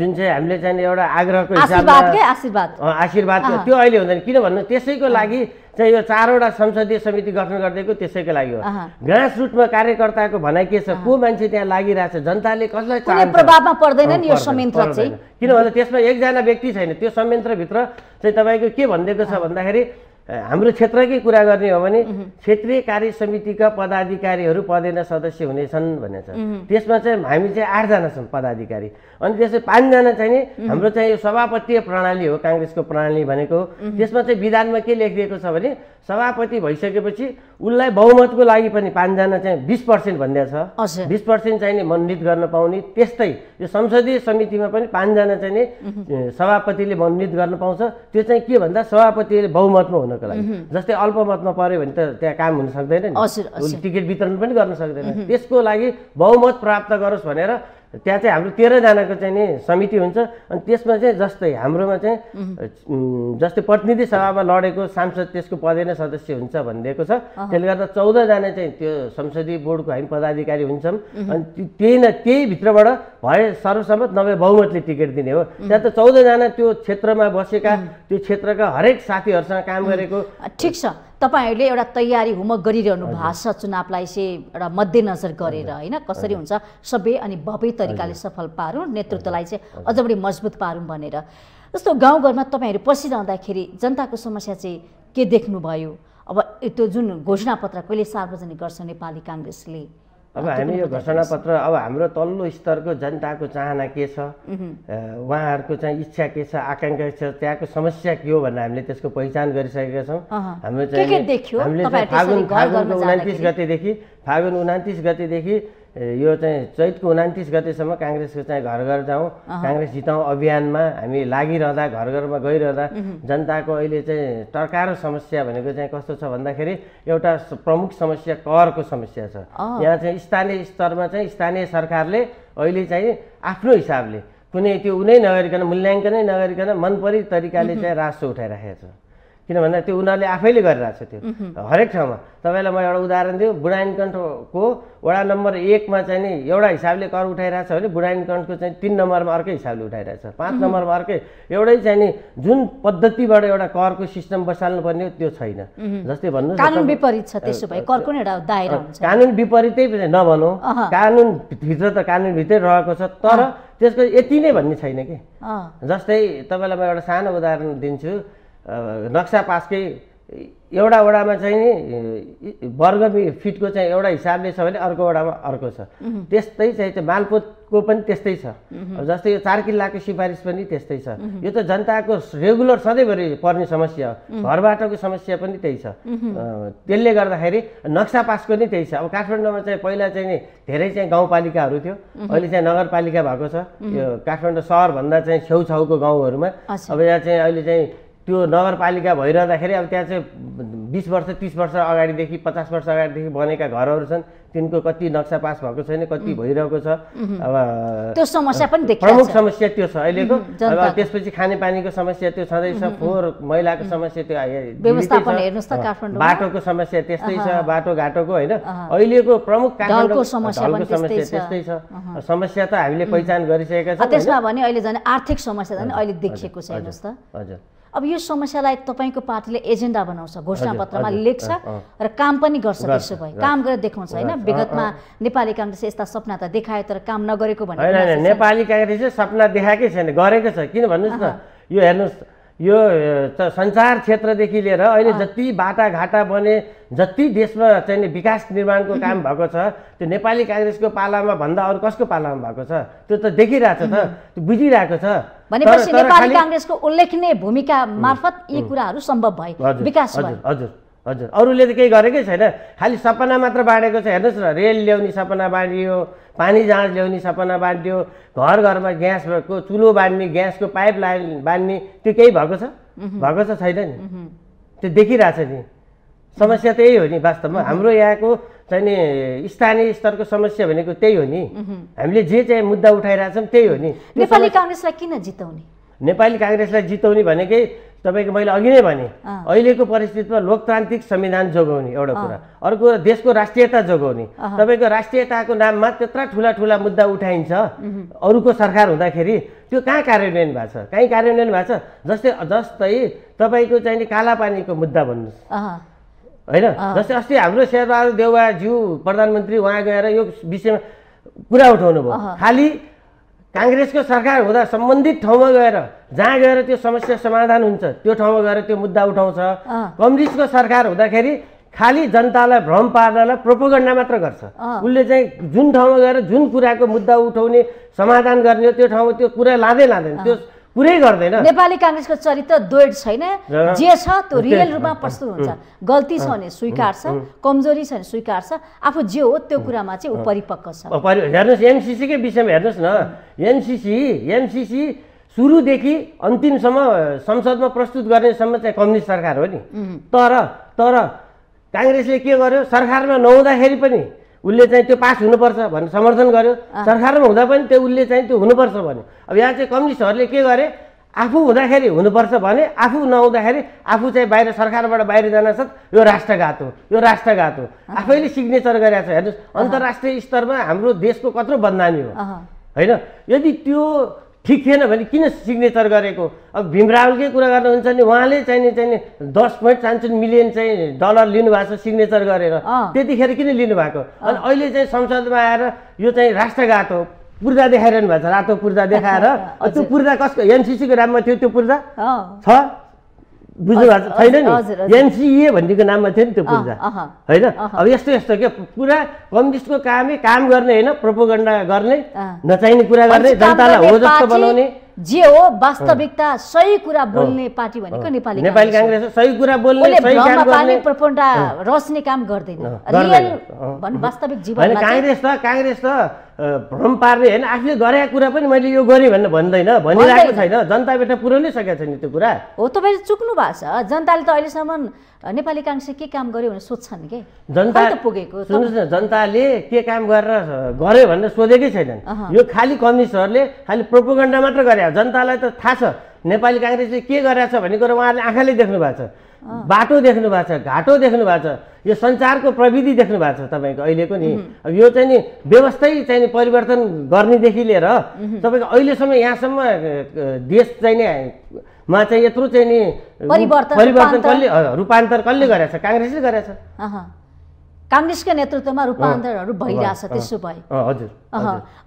जुन चाहिँ हामीले चाहिँ एउटा आग्रहको हिसाबमा आशीर्वाद आशीर्वाद त्यो अहिले हुँदैन किन भन्नु त्यसैको लागि चाहिँ यो चारवटा संसदीय समिति गठन गरिदिएको त्यसैको लागि हो ग्रास रुटमा कार्यकर्ताको भनाइ के छ को मान्छे त्यहाँ लागिरहेछ जनताले कसलाई प्रभावमा पर्दैन नि यो संयन्त्र चाहिँ किन त्यसमा एकजना व्यक्ति छैन त्यो संयन्त्रभित्र चाहिँ तपाईँको के भनिदिएको छ भन्दाखेरि हाम्रो क्षेत्रकै कुरा गर्ने हो भने क्षेत्रीय कार्य समितिका पदाधिकारीहरू पदेन सदस्य हुनेछन् छ त्यसमा चाहिँ हामी चाहिँ आठजना छौँ पदाधिकारी अनि त्यसै पाँचजना चाहिँ नि हाम्रो चाहिँ यो सभापतीय प्रणाली हो काङ्ग्रेसको प्रणाली भनेको त्यसमा चाहिँ विधानमा के लेखिदिएको छ भने सभापति भइसकेपछि उसलाई बहुमतको लागि पनि पाँचजना चाहिँ बिस पर्सेन्ट भनिदिएको छ बिस पर्सेन्ट चाहिँ नि मनोनित गर्न पाउने त्यस्तै यो संसदीय समितिमा पनि पाँचजना चाहिँ नि सभापतिले मनोनित गर्न पाउँछ त्यो चाहिँ के भन्दा सभापतिले बहुमतमा हुन पाउनको लागि जस्तै अल्पमतमा पऱ्यो भने त त्यहाँ काम हुन सक्दैन नि टिकट वितरण पनि गर्न सक्दैन त्यसको लागि बहुमत प्राप्त गरोस् भनेर त्यहाँ चाहिँ हाम्रो तेह्रजनाको चाहिँ नि समिति हुन्छ अनि त्यसमा चाहिँ जस्तै हाम्रोमा चाहिँ जस्तै प्रतिनिधि सभामा लडेको सांसद त्यसको पदे नै सदस्य हुन्छ भनिदिएको छ त्यसले गर्दा चौधजना चाहिँ त्यो संसदीय बोर्डको हामी पदाधिकारी हुन्छौँ अनि त्यही न त्यही भित्रबाट भए सर्वसम्मत नभए बहुमतले टिकट दिने हो त्यहाँ त चौधजना त्यो क्षेत्रमा बसेका त्यो क्षेत्रका हरेक साथीहरूसँग काम गरेको ठिक छ तपाईँहरूले एउटा तयारी होमवर्क गरिरहनु भएको छ चुनावलाई चाहिँ एउटा मध्यनजर गरेर होइन कसरी हुन्छ सबै अनि भव्य तरिकाले सफल पारौँ नेतृत्वलाई चाहिँ अझ बढी मजबुत पारौँ भनेर जस्तो गाउँघरमा तपाईँहरू पसिरहँदाखेरि जनताको समस्या चाहिँ के देख्नुभयो अब त्यो जुन घोषणापत्र कहिले सार्वजनिक गर्छ नेपाली काङ्ग्रेसले अब हामी यो घोषणापत्र अब हाम्रो तल्लो स्तरको जनताको चाहना के छ उहाँहरूको चाहिँ इच्छा के छ आकाङ्क्षा के छ त्यहाँको समस्या के हो भनेर हामीले त्यसको पहिचान गरिसकेका छौँ हाम्रो चाहिँ हामीले फागुन फागुनको उनातिस गतेदेखि फागुन उनातिस गतेदेखि यो चाहिँ चैतको उनातिस गतेसम्म काङ्ग्रेसको चाहिँ घर घर जाउँ काङ्ग्रेस जिताउँ अभियानमा हामी लागिरहँदा घर घरमा गइरहँदा जनताको अहिले चाहिँ टर्कारो समस्या भनेको चाहिँ कस्तो छ भन्दाखेरि एउटा प्रमुख समस्या करको समस्या छ यहाँ चाहिँ स्थानीय स्तरमा चाहिँ स्थानीय सरकारले अहिले चाहिँ आफ्नो हिसाबले कुनै त्यो उनै नगरिकन मूल्याङ्कनै नगरिकन मनपरी तरिकाले चाहिँ राजस्व उठाइराखेको छ किन भन्दा त्यो उनीहरूले आफैले गरिरहेको छ त्यो हरेक ठाउँमा तपाईँलाई म एउटा उदाहरण दिउँ बुढाइनकण्ठको वडा नम्बर एकमा चाहिँ नि एउटा हिसाबले कर उठाइरहेको छ भने बुढाइनकण्ठको चाहिँ तिन नम्बरमा अर्कै हिसाबले उठाइरहेछ पाँच नम्बरमा अर्कै एउटै चाहिँ नि जुन पद्धतिबाट एउटा करको सिस्टम बसाल्नुपर्ने त्यो छैन जस्तै भन्नु विपरीत छ त्यसो भए करको एउटा दायरा हुन्छ कानुन विपरीतै नभनौँ कानुनभित्र त भित्रै रहेको छ तर त्यसको यति नै भन्ने छैन कि जस्तै तपाईँलाई म एउटा सानो उदाहरण दिन्छु नक्सा पासकै एउटा वडामा चाहिँ नि वर्ग फिटको चाहिँ एउटा हिसाबले छ भने अर्को वडामा अर्को छ त्यस्तै चाहिँ मालपोतको पनि त्यस्तै छ जस्तै यो चार किल्लाको सिफारिस पनि त्यस्तै छ यो त जनताको रेगुलर सधैँभरि पर्ने समस्या हो घरबाटको समस्या पनि त्यही छ त्यसले गर्दाखेरि नक्सा पासको नै त्यही छ अब काठमाडौँमा चाहिँ पहिला चाहिँ नि धेरै चाहिँ गाउँपालिकाहरू थियो अहिले चाहिँ नगरपालिका भएको छ यो काठमाडौँ सहरभन्दा चाहिँ छेउछाउको गाउँहरूमा अब यहाँ चाहिँ अहिले चाहिँ त्यो नगरपालिका भइरहँदाखेरि अब त्यहाँ चाहिँ बिस वर्ष तिस वर्ष अगाडिदेखि पचास वर्ष अगाडिदेखि बनेका घरहरू छन् तिनको कति नक्सा पास भएको छैन कति भइरहेको छ अब त्यो समस्या पनि प्रमुख समस्या त्यो छ अहिलेको अब त्यसपछि खानेपानीको समस्या त्यो छँदैछ फोहोर मैलाको समस्या त्यो बाटोको समस्या त्यस्तै छ बाटोघाटोको होइन अहिलेको प्रमुख काठमाडौँको समस्या त्यस्तै छ समस्या त हामीले पहिचान गरिसकेका छौँ त्यसमा भने अहिले झन् आर्थिक समस्या झन् अहिले देखिएको छ हजुर अब यो समस्यालाई तपाईँको पार्टीले एजेन्डा बनाउँछ घोषणा पत्रमा लेख्छ र काम पनि गर्छ त्यसो भए काम गरेर देखाउँछ होइन विगतमा नेपाली काङ्ग्रेसले यस्ता सपना त देखायो तर काम नगरेको भन्ने नेपाली काङ्ग्रेसले सपना देखाएकै छैन गरेको छ किन भन्नुहोस् न यो हेर्नुहोस् यो सञ्चार क्षेत्रदेखि लिएर अहिले जति बाटाघाटा बने जति देशमा चाहिँ विकास निर्माणको काम भएको छ त्यो नेपाली काङ्ग्रेसको पालामा भन्दा अरू कसको पालामा भएको छ त्यो त देखिरहेको छ त बुझिरहेको छ भनेपछि नेपाली काङ्ग्रेसको उल्लेखनीय भूमिका मार्फत यी कुराहरू सम्भव भए विकास हजुर हजुर हजुर अरूले त केही गरेकै छैन खालि सपना मात्र बाँडेको छ हेर्नुहोस् न रेल ल्याउने सपना बाँडियो पानी जहाज ल्याउने सपना बाँडियो घर घरमा ग्यासको चुलो बाँड्ने ग्यासको पाइप लाइन बाँड्ने त्यो केही भएको छ भएको छैन नि त्यो देखिरहेछ नि समस्या त्यही हो नि वास्तवमा हाम्रो यहाँको चाहिँ नि स्थानीय स्तरको समस्या भनेको त्यही हो नि हामीले जे चाहिँ मुद्दा उठाइरहेछौँ त्यही हो नि नेपाली काङ्ग्रेसलाई किन जिताउने नेपाली काङ्ग्रेसलाई जिताउने भनेकै तपाईँको मैले अघि नै भने अहिलेको परिस्थितिमा लोकतान्त्रिक संविधान जोगाउने एउटा कुरा अर्को कुरा देशको राष्ट्रियता जोगाउने तपाईँको राष्ट्रियताको नाममा त्यत्रा ठुला ठुला मुद्दा उठाइन्छ अरूको सरकार हुँदाखेरि त्यो कहाँ कार्यान्वयन भएको छ कहीँ कार्यान्वयन भएको छ जस्तै जस्तै तपाईँको चाहिने काला पानीको मुद्दा भन्नुहोस् होइन जस्तै अस्ति हाम्रो शेरबहादुर देउवाज्यू प्रधानमन्त्री उहाँ गएर यो विषयमा कुरा उठाउनु भयो खालि काङ्ग्रेसको सरकार हुँदा सम्बन्धित ठाउँमा गएर जहाँ गएर त्यो समस्या समाधान हुन्छ त्यो ठाउँमा गएर त्यो मुद्दा उठाउँछ कम्युनिस्टको सरकार हुँदाखेरि खालि जनतालाई भ्रम पार्नलाई प्रोपोगन्डा मात्र गर्छ उसले चाहिँ जुन ठाउँमा गएर जुन कुराको मुद्दा उठाउने समाधान गर्ने त्यो ठाउँमा त्यो कुरा लाँदै लाँदैन त्यो कुरै गर्दैन नेपाली काङ्ग्रेसको चरित्र द्वैड छैन जे छ त्यो रियल रूपमा प्रस्तुत हुन्छ गल्ती छ भने स्वीकार्छ कमजोरी छ भने स्वीकार्छ आफू जे हो त्यो कुरामा चाहिँ ऊ परिपक्व छ हेर्नुहोस् एनसिसीकै विषयमा हेर्नुहोस् न एनसिसी एनसिसी सुरुदेखि अन्तिमसम्म संसदमा प्रस्तुत गर्नेसम्म चाहिँ कम्युनिस्ट सरकार हो नि तर तर काङ्ग्रेसले के गर्यो सरकारमा नहुँदाखेरि पनि उसले चाहिँ त्यो पास हुनुपर्छ भनेर समर्थन गर्यो सरकारमा हुँदा पनि त्यो उसले चाहिँ त्यो हुनुपर्छ भन्यो अब यहाँ चाहिँ कम्युनिस्टहरूले के गरे आफू हुँदाखेरि हुनुपर्छ भने आफू नहुँदाखेरि आफू चाहिँ बाहिर सरकारबाट बाहिर साथ यो राष्ट्रघात हो यो राष्ट्रघात हो आफैले सिग्नेचर गरेका छ हेर्नुहोस् अन्तर्राष्ट्रिय स्तरमा हाम्रो देशको कत्रो बदनामी हो होइन यदि त्यो ठिक थिएन भने किन सिग्नेचर गरेको अब भीमरावलकै कुरा गर्नुहुन्छ भने उहाँले चाहिने चाहिने दस पोइन्ट चान्चुन मिलियन चाहिँ डलर लिनुभएको छ सिग्नेचर गरेर त्यतिखेर किन लिनुभएको अनि अहिले चाहिँ संसदमा आएर यो चाहिँ राष्ट्रघात हो पूर्जा देखाइरहनु भएको छ रातो पूर्जा देखाएर त्यो पूर्जा कसको एनसिसीको राममा थियो त्यो पूर्जा छ बुझ्नु भएको छैन नि एनसिए e भन्नेको नाममा थियो नि त्यो पूजा होइन अब यस्तो यस्तो के पुरा कम्युनिस्टको कामै काम गर्ने होइन प्रोपोगन्डा गर्ने नचाहिने कुरा गर्ने जनतालाई हो जस्तो बनाउने जे हो वास्तविकता सही कुरा बोल्ने पार्टी भनेको नेपाली नेपाली काङ्ग्रेस सही कुरा बोल्ने सही काम गर्ने प्रपण्डा रच्ने काम गर्दैन रियल भन वास्तविक जीवन काङ्ग्रेस त काङ्ग्रेस त भ्रम पार्ने होइन आफूले गरेका कुरा पनि मैले यो गरेँ भनेर भन्दैन भनिरहेको छैन जनता बेटा पुऱ्याउनै सकेको नि त्यो कुरा हो तपाईँले चुक्नु भएको छ जनताले त अहिलेसम्म नेपाली काङ्ग्रेसले के काम गर्यो भनेर सोध्छन् कि जनता पुगेको सुन्नुहोस् न जनताले के काम गरेर गर्यो भनेर सोधेकै छैनन् यो खालि कम्युनिस्टहरूले खालि प्रोपोगन्डा मात्र गरे गरे जनतालाई त थाहा छ नेपाली काङ्ग्रेसले के छ भन्ने कुरो उहाँहरूले आँखाले देख्नु भएको छ बाटो देख्नु भएको छ घाटो देख्नु भएको छ यो सञ्चारको प्रविधि देख्नु भएको छ तपाईँको अहिलेको नि अब यो चाहिँ नि व्यवस्थै चाहिँ परिवर्तन गर्नेदेखि लिएर तपाईँको अहिलेसम्म यहाँसम्म देश चाहिँ नि मा चाहिँ यत्रो चाहिँ नि परिवर्तन कसले रूपान्तर कसले गरेछ काङ्ग्रेसले गरेछ काङ्ग्रेसका नेतृत्वमा रूपान्तरणहरू भइरहेछ त्यसो भए हजुर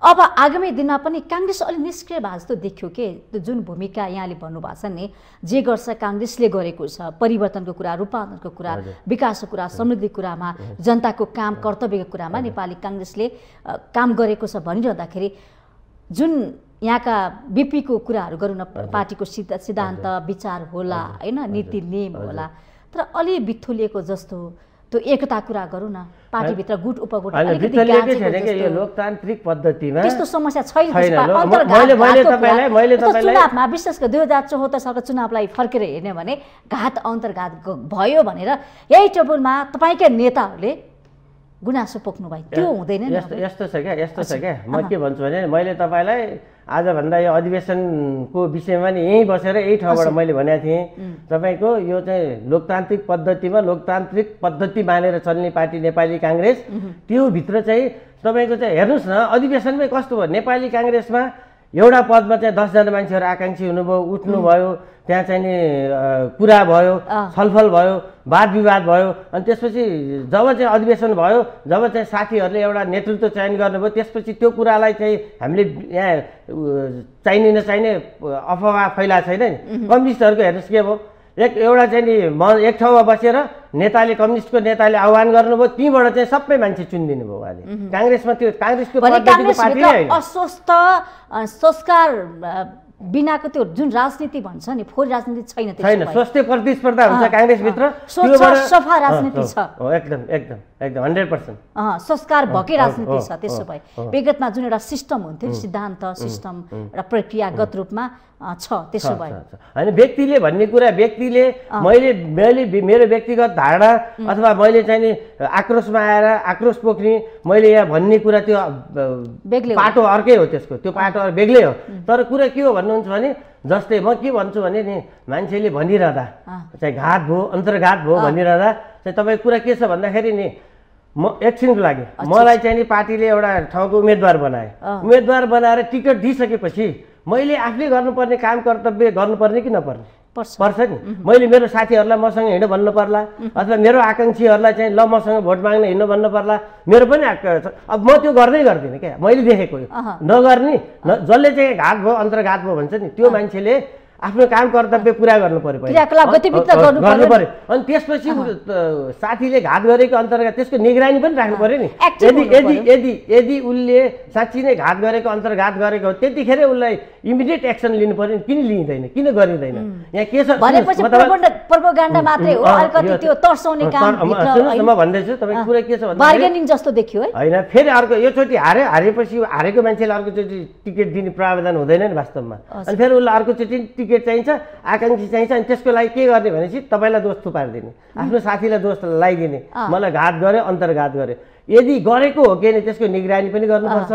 अब आगामी दिनमा पनि काङ्ग्रेस अलिक निष्क्रिय भएको जस्तो देखियो के त्यो जुन भूमिका यहाँले भन्नुभएको छ नि जे गर्छ काङ्ग्रेसले गरेको छ परिवर्तनको कुरा रूपान्तरणको कुरा विकासको कुरा समृद्धि कुरामा जनताको काम कर्तव्यको कुरामा नेपाली काङ्ग्रेसले काम गरेको छ भनिरहँदाखेरि जुन यहाँका बिपीको कुराहरू गरौँ न पार्टीको सिद्ध सिद्धान्त विचार होला होइन नीति नियम होला तर अलि बिथुलिएको जस्तो त्यो एकता कुरा गरौँ न पार्टीभित्र गुट उपगुट यो लोकतान्त्रिक पद्धतिमा त्यस्तो समस्या छैन चुनावमा विशेष गरी दुई हजार चौहत्तर सालको चुनावलाई फर्केर हेर्ने भने घात अन्तर्घात भयो भनेर यही टेबुलमा तपाईँकै नेताहरूले गुनासो पोख्नु भयो त्यो हुँदैन यस्तो छ क्या यस्तो छ क्या म के भन्छु भने मैले तपाईँलाई आजभन्दा यो अधिवेशनको विषयमा नि यहीँ बसेर यही ठाउँबाट मैले भनेको थिएँ तपाईँको यो चाहिँ लोकतान्त्रिक पद्धतिमा लोकतान्त्रिक पद्धति मानेर चल्ने पार्टी नेपाली काङ्ग्रेस त्योभित्र चाहिँ तपाईँको चाहिँ हेर्नुहोस् न अधिवेशनमै कस्तो भयो नेपाली काङ्ग्रेसमा एउटा पदमा चाहिँ दसजना मान्छेहरू आकाङ्क्षी हुनुभयो उठ्नुभयो त्यहाँ चाहिँ नि कुरा भयो छलफल भयो वाद विवाद भयो अनि त्यसपछि जब चाहिँ अधिवेशन भयो जब चाहिँ साथीहरूले एउटा नेतृत्व चयन गर्नुभयो त्यसपछि त्यो कुरालाई चाहिँ हामीले यहाँ चाहिने नचाहिने अफवाह फैला छैन नि कम्युनिस्टहरूको हेर्नुहोस् के भयो एक एउटा चाहिँ नि म एक ठाउँमा बसेर नेताले कम्युनिस्टको नेताले आह्वान गर्नुभयो त्यहीँबाट चाहिँ सबै मान्छे चुनिदिनु भयो उहाँले काङ्ग्रेसमा त्यो काङ्ग्रेसको अस्वस्थ संस्कार बिनाको त्यो जुन राजनीति भन्छ नि फोहोर राजनीति छैन छैन स्वस्थ प्रतिस्पर्धा हुन्छ काङ्ग्रेसभित्र सफा राजनीति छ एकदम एकदम एकदम हन्ड्रेड पर्सेन्ट संस्कार भएकै राजनीति छ त्यसो भए विगतमा जुन एउटा सिस्टम हुन्थ्यो नि सिद्धान्त सिस्टम र प्रक्रियागत रूपमा छ त्यसो भयो होइन व्यक्तिले भन्ने कुरा व्यक्तिले मैले मैले मेरो व्यक्तिगत धारणा अथवा मैले चाहिँ नि आक्रोशमा आएर आक्रोश पोख्ने मैले यहाँ भन्ने कुरा त्यो पाटो अर्कै हो त्यसको त्यो पाटो बेग्लै हो तर कुरा के हो भन्नुहुन्छ भने जस्तै म के भन्छु भने नि मान्छेले भनिरहँदा चाहिँ घात भयो अन्तर्घात भयो भनिरहँदा चाहिँ तपाईँको कुरा के छ भन्दाखेरि नि म एकछिनको लागि मलाई चाहिँ नि पार्टीले एउटा ठाउँको उम्मेदवार बनाए उम्मेदवार बनाएर टिकट दिइसकेपछि मैले आफूले गर्नुपर्ने काम कर्तव्य गर्नुपर्ने कि नपर्ने पर्छ नि मैले मेरो साथीहरूलाई मसँग हिँड्नु भन्नु पर्ला अथवा मेरो आकाङ्क्षीहरूलाई चाहिँ ल मसँग भोट माग्न हिँड्नु भन्नु पर्ला मेरो पनि अब म त्यो गर्दै गर्दिनँ क्या मैले देखेको यो नगर्ने जसले चाहिँ घात भयो अन्तर्घात भयो भन्छ नि त्यो मान्छेले आफ्नो काम कर्तव्य पुरा गर्नु पर्यो गर्नु पऱ्यो अनि त्यसपछि साथीले घात गरेको अन्तर्गत त्यसको निगरानी पनि राख्नु पर्यो नि यदि यदि यदि यदि उसले साँच्ची नै घात गरेको अन्तर्घात गरेको त्यतिखेर उसलाई इमिडिएट एक्सन लिनु पर्यो नि किन लिइँदैन किन गरिँदैन यहाँ के छ म भन्दैछु तपाईँ कुरा के छ होइन फेरि अर्को एकचोटि हारे हारेपछि हारेको मान्छेलाई अर्कोचोटि टिकट दिने प्रावधान हुँदैन नि वास्तवमा अनि फेरि उसलाई अर्कोचोटि टिकट चाहिन्छ आकाङ्क्षी चाहिन्छ अनि त्यसको लागि के गर्ने भनेपछि तपाईँलाई दोष थुपारिदिने आफ्नो साथीलाई दोष लगाइदिने मलाई घात गऱ्यो अन्तर्घात गऱ्यो यदि गरेको हो कि त्यसको निगरानी पनि गर्नुपर्छ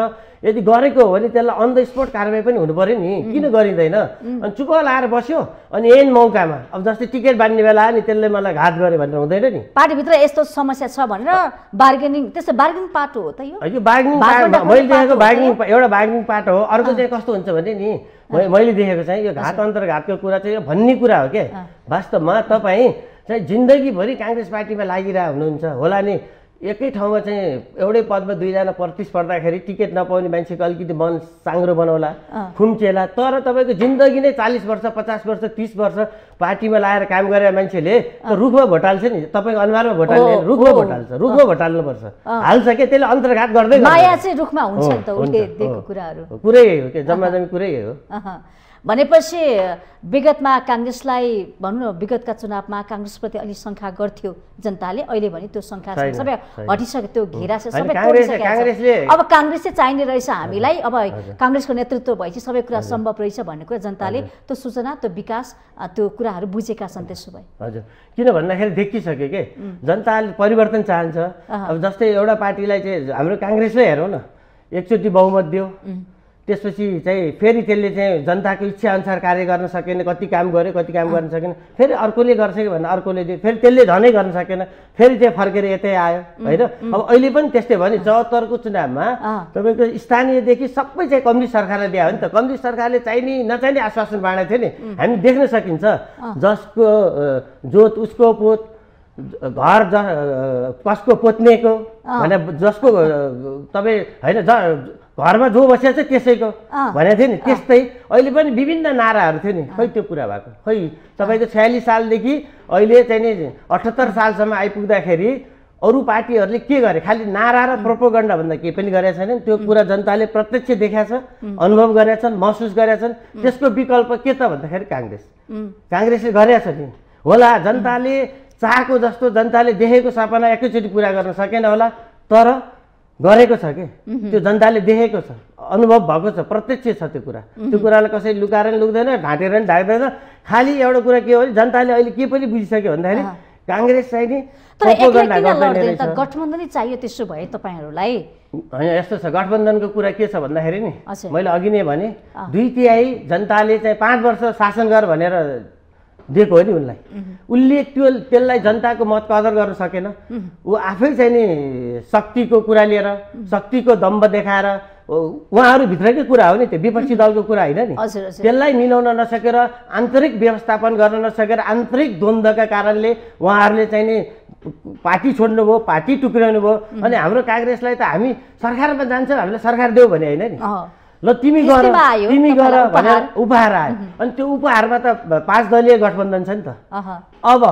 यदि गरेको हो भने त्यसलाई अन द स्पोट कारवाही पनि हुनु पऱ्यो नि किन गरिँदैन अनि चुप लाएर बस्यो अनि एन मौकामा अब जस्तै टिकट बाँड्ने बेला नि त्यसले मलाई घात गर्यो भनेर हुँदैन नि पार्टीभित्र यस्तो समस्या छ भनेर बार्गेनिङ त्यस्तो बार्गेनिङ पाटो हो त यो बार्गेनिङ मैले देखेको बार्गेनिङ एउटा बार्गेनिङ पाटो हो अर्को चाहिँ कस्तो हुन्छ भने नि मैले देखेको चाहिँ यो घात अन्तर्घातको कुरा चाहिँ यो भन्ने कुरा हो क्या वास्तवमा तपाईँ चाहिँ जिन्दगीभरि काङ्ग्रेस पार्टीमा लागिरहेको हुनुहुन्छ होला नि एकै ठाउँमा चाहिँ एउटै पदमा दुईजना प्रतिस्पर्धाखेरि टिकट नपाउने मान्छेको अलिकति मन साङ्ग्रो बनाउला खुम्चेला तर तपाईँको जिन्दगी नै चालिस वर्ष पचास वर्ष तिस वर्ष पार्टीमा लाएर काम गरेर मान्छेले त रुखमा भोटाल्छ नि तपाईँको अनुहारमा भोटाल्ने रुखमा भोटाल्छ रुखमा भोटाल्नुपर्छ हाल्छ के त्यसले अन्तर्घात गर्दै कुरै हो के जम्मा जम्मी कुरै हो भनेपछि विगतमा काङ्ग्रेसलाई भनौँ न विगतका चुनावमा काङ्ग्रेसप्रति अलिक शङ्का गर्थ्यो जनताले अहिले भने त्यो शङ्का सबै हटिसक्यो त्यो घेरा सबै अब काङ्ग्रेस चाहिँ चाहिने रहेछ हामीलाई अब काङ्ग्रेसको नेतृत्व भएपछि सबै कुरा सम्भव रहेछ भन्ने कुरा जनताले त्यो सूचना त्यो विकास त्यो कुराहरू बुझेका छन् त्यसो भए हजुर किन भन्दाखेरि देखिसक्यो के जनताले परिवर्तन चाहन्छ अब जस्तै एउटा पार्टीलाई चाहिँ हाम्रो काङ्ग्रेसमै हेरौँ न एकचोटि बहुमत दियो त्यसपछि चाहिँ फेरि त्यसले चाहिँ जनताको इच्छाअनुसार कार्य गर्न सकेन कति काम गर्यो कति काम गर्न सकेन फेरि अर्कोले गर्छ कि भने अर्कोले फेरि त्यसले झनै गर्न सकेन फेरि चाहिँ फर्केर यतै आयो होइन अब अहिले पनि त्यस्तै भयो नि चौहत्तरको चुनावमा तपाईँको स्थानीयदेखि सबै चाहिँ कम्युनिस्ट सरकारलाई दियो हो नि त कम्युनिस्ट सरकारले चाहिने नचाहिने आश्वासन बाँडेको थियो नि हामी देख्न सकिन्छ जसको जोत उसको पोत घर ज कसको पोत्नेको भने जसको तपाईँ होइन ज घरमा जो बसेको छ त्यसैको भनेको थियो नि त्यस्तै अहिले पनि विभिन्न नाराहरू थियो नि खै त्यो कुरा भएको खै तपाईँको छयालिस सालदेखि अहिले चाहिँ नि अठहत्तर सालसम्म आइपुग्दाखेरि अरू पार्टीहरूले के गरे खालि नारा र प्रोपोगण्डा भन्दा केही पनि गरेका छैनन् त्यो कुरा जनताले प्रत्यक्ष देखाएको छ अनुभव गरेका छन् महसुस गरेका छन् त्यसको विकल्प के त भन्दाखेरि काङ्ग्रेस काङ्ग्रेसले गरेका छ नि होला जनताले चाहेको जस्तो जनताले देखेको सपना एकैचोटि पुरा गर्न सकेन होला तर गरेको छ कि त्यो जनताले देखेको छ अनुभव भएको छ प्रत्यक्ष छ त्यो कुरा त्यो कुरालाई कसैले लुकाएर पनि लुक्दैन ढाँटेर पनि ढाक्दैन खालि एउटा कुरा के हो भने जनताले अहिले के पनि बुझिसक्यो भन्दाखेरि काङ्ग्रेस चाहिँ नि गठबन्धनै चाहियो त्यसो भए तपाईँहरूलाई होइन यस्तो छ गठबन्धनको कुरा के छ भन्दाखेरि नि मैले अघि नै भने दुई तिहाई जनताले चाहिँ पाँच वर्ष शासन गर भनेर दिएको हो नि उनलाई उसले त्यो त्यसलाई जनताको मत कदर गर्न सकेन ऊ आफै चाहिँ नि शक्तिको कुरा लिएर शक्तिको दम्ब देखाएर उहाँहरूभित्रकै कुरा हो नि त्यो विपक्षी दलको कुरा होइन नि त्यसलाई मिलाउन नसकेर आन्तरिक व्यवस्थापन गर्न नसकेर आन्तरिक द्वन्द्वका कारणले उहाँहरूले चाहिँ नि पार्टी छोड्नु भयो पार्टी टुक्राउनु भयो अनि हाम्रो काङ्ग्रेसलाई त हामी सरकारमा जान्छ हामीलाई सरकार देऊ भने होइन नि ल तिमी गर तिमी गर भनेर उपहार आयो अनि त्यो उपहारमा त पाँच दलीय गठबन्धन छ नि त अब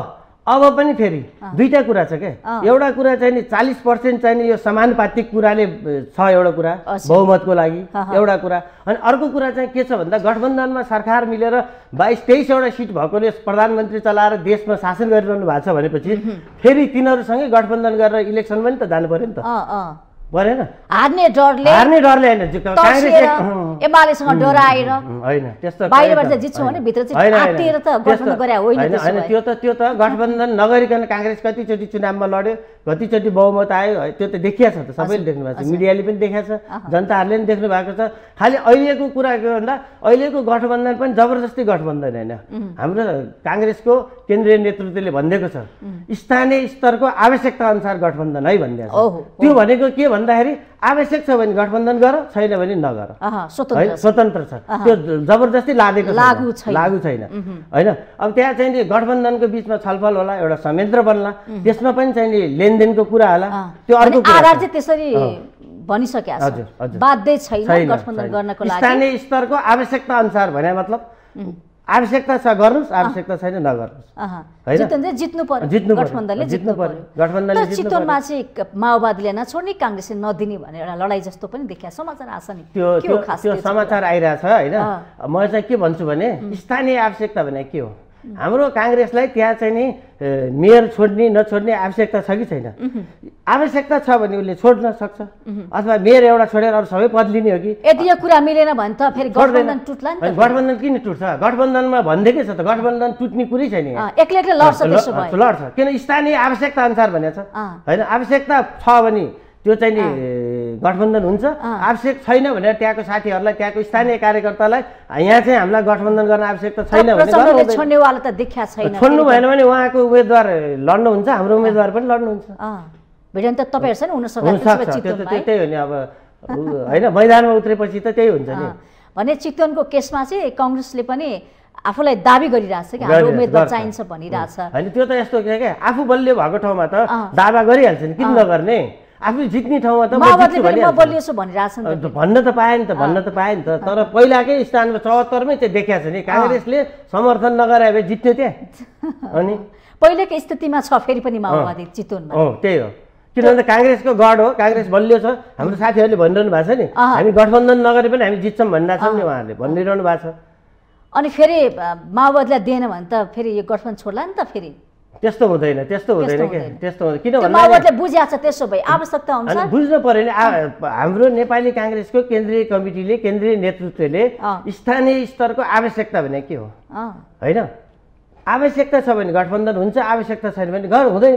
अब पनि फेरि दुईवटा कुरा छ क्या एउटा कुरा चाहिँ नि चालिस पर्सेन्ट चाहिँ यो समानुपातिक कुराले छ एउटा कुरा बहुमतको लागि एउटा कुरा अनि अर्को कुरा चाहिँ के छ भन्दा गठबन्धनमा सरकार मिलेर बाइस तेइसवटा सिट भएकोले प्रधानमन्त्री चलाएर देशमा शासन गरिरहनु भएको छ भनेपछि फेरि तिनीहरूसँगै गठबन्धन गरेर इलेक्सन पनि त जानु पऱ्यो नि त परेन हार्ने डरले हार्ने डरले होइन एमालेसँग डराएर होइन त्यस्तो बाहिरबाट जित्छौँ भने भित्र चाहिँ त गठबन्धन गरे होइन त्यो त त्यो त गठबन्धन नगरिकन काङ्ग्रेस कतिचोटि चुनावमा लड्यो कतिचोटि बहुमत आयो त्यो त देखिया छ त सबैले देख्नु भएको छ मिडियाले पनि देखिया छ जनताहरूले पनि देख्नु भएको छ खालि अहिलेको कुरा के भन्दा अहिलेको गठबन्धन पनि जबरजस्ती गठबन्धन होइन हाम्रो काङ्ग्रेसको केन्द्रीय नेतृत्वले भनिदिएको छ स्थानीय स्तरको आवश्यकता अनुसार गठबन्धन है भनिदिएको त्यो भनेको के भन्दाखेरि आवश्यक छ भने गठबन्धन गर छैन भने नगर है स्वतन्त्र छ त्यो जबरजस्ती लादेको लागु छैन होइन अब त्यहाँ चाहिँ नि गठबन्धनको बिचमा छलफल होला एउटा संयन्त्र बन्ला त्यसमा पनि चाहिँ नि लेनदेनको कुरा होला त्यो अर्को त्यसरी छैन गठबन्धन गर्नको स्थानीय स्तरको आवश्यकता अनुसार भने मतलब आवश्यकता छ गर्नुहोस् आवश्यकता छैन नगर्नुहोस् गठबन्धनले जित्नु पर्यो चितवनमा चाहिँ माओवादीले नछोड्ने काङ्ग्रेसले नदिने भनेर एउटा लडाइँ जस्तो पनि देखिया समाचार आछ नि त्यो त्यो समाचार आइरहेछ होइन म चाहिँ के भन्छु भने स्थानीय आवश्यकता भने के हो हाम्रो काङ्ग्रेसलाई त्यहाँ चाहिँ नि मेयर छोड्ने नछोड्ने आवश्यकता छ कि छैन आवश्यकता छ भने उसले छोड्न सक्छ अथवा मेयर एउटा छोडेर अरू सबै पद लिने हो कि यदि यो कुरा मिलेन भने त फेरि गठबन्धन टुट्ला गठबन्धन किन टुट्छ गठबन्धनमा भनिदिएकै छ त गठबन्धन टुट्ने कुरै छैन एक्लै लड्छ लड्छ किन स्थानीय आवश्यकता अनुसार भनेको छ होइन आवश्यकता छ भने त्यो चाहिँ नि गठबन्धन हुन्छ आवश्यक छैन भनेर त्यहाँको साथीहरूलाई त्यहाँको स्थानीय कार्यकर्तालाई यहाँ चाहिँ हामीलाई गठबन्धन गर्न आवश्यक त छैन छोड्नु भएन भने उहाँको उम्मेदवार लड्नुहुन्छ हाम्रो उम्मेदवार पनि लड्नुहुन्छ तपाईँहरूसँग त्यही हो नि अब होइन मैदानमा उत्रेपछि त त्यही हुन्छ नि भने चितवनको केसमा चाहिँ कङ्ग्रेसले पनि आफूलाई दावी गरिरहेछ कि हाम्रो उम्मेदवार चाहिन्छ भनिरहेछ होइन त्यो त यस्तो के आफू बलियो भएको ठाउँमा त दावा गरिहाल्छ नि किन नगर्ने आफूले जित्ने ठाउँमा त भन्न त पाएँ नि त भन्न त पाएँ नि त तर पहिलाकै स्थानमा चौहत्तरमै त्यो देखाएको छ नि काङ्ग्रेसले समर्थन नगरायो भए जित्ने त्यहाँ अनि पहिलेको स्थितिमा छ फेरि पनि माओवादी चितवनमा त्यही हो किनभने काङ्ग्रेसको गढ हो काङ्ग्रेस बलियो छ हाम्रो साथीहरूले भनिरहनु भएको छ नि हामी गठबन्धन नगरे पनि हामी जित्छौँ भनिरहेछौँ नि उहाँहरूले भनिरहनु भएको छ अनि फेरि माओवादीलाई दिएन भने त फेरि यो गठबन्धन छोड्ला नि त फेरि त्यस्तो हुँदैन त्यस्तो हुँदैन कि त्यस्तो हुँदैन किनभने बुझिहाल्छ त्यसो भए आवश्यकता हुन्छ बुझ्नु पऱ्यो नि हाम्रो नेपाली काङ्ग्रेसको केन्द्रीय कमिटीले केन्द्रीय नेतृत्वले स्थानीय स्तरको आवश्यकता भने के हो होइन आवश्यकता छ भने गठबन्धन हुन्छ आवश्यकता छैन भने घर हुँदैन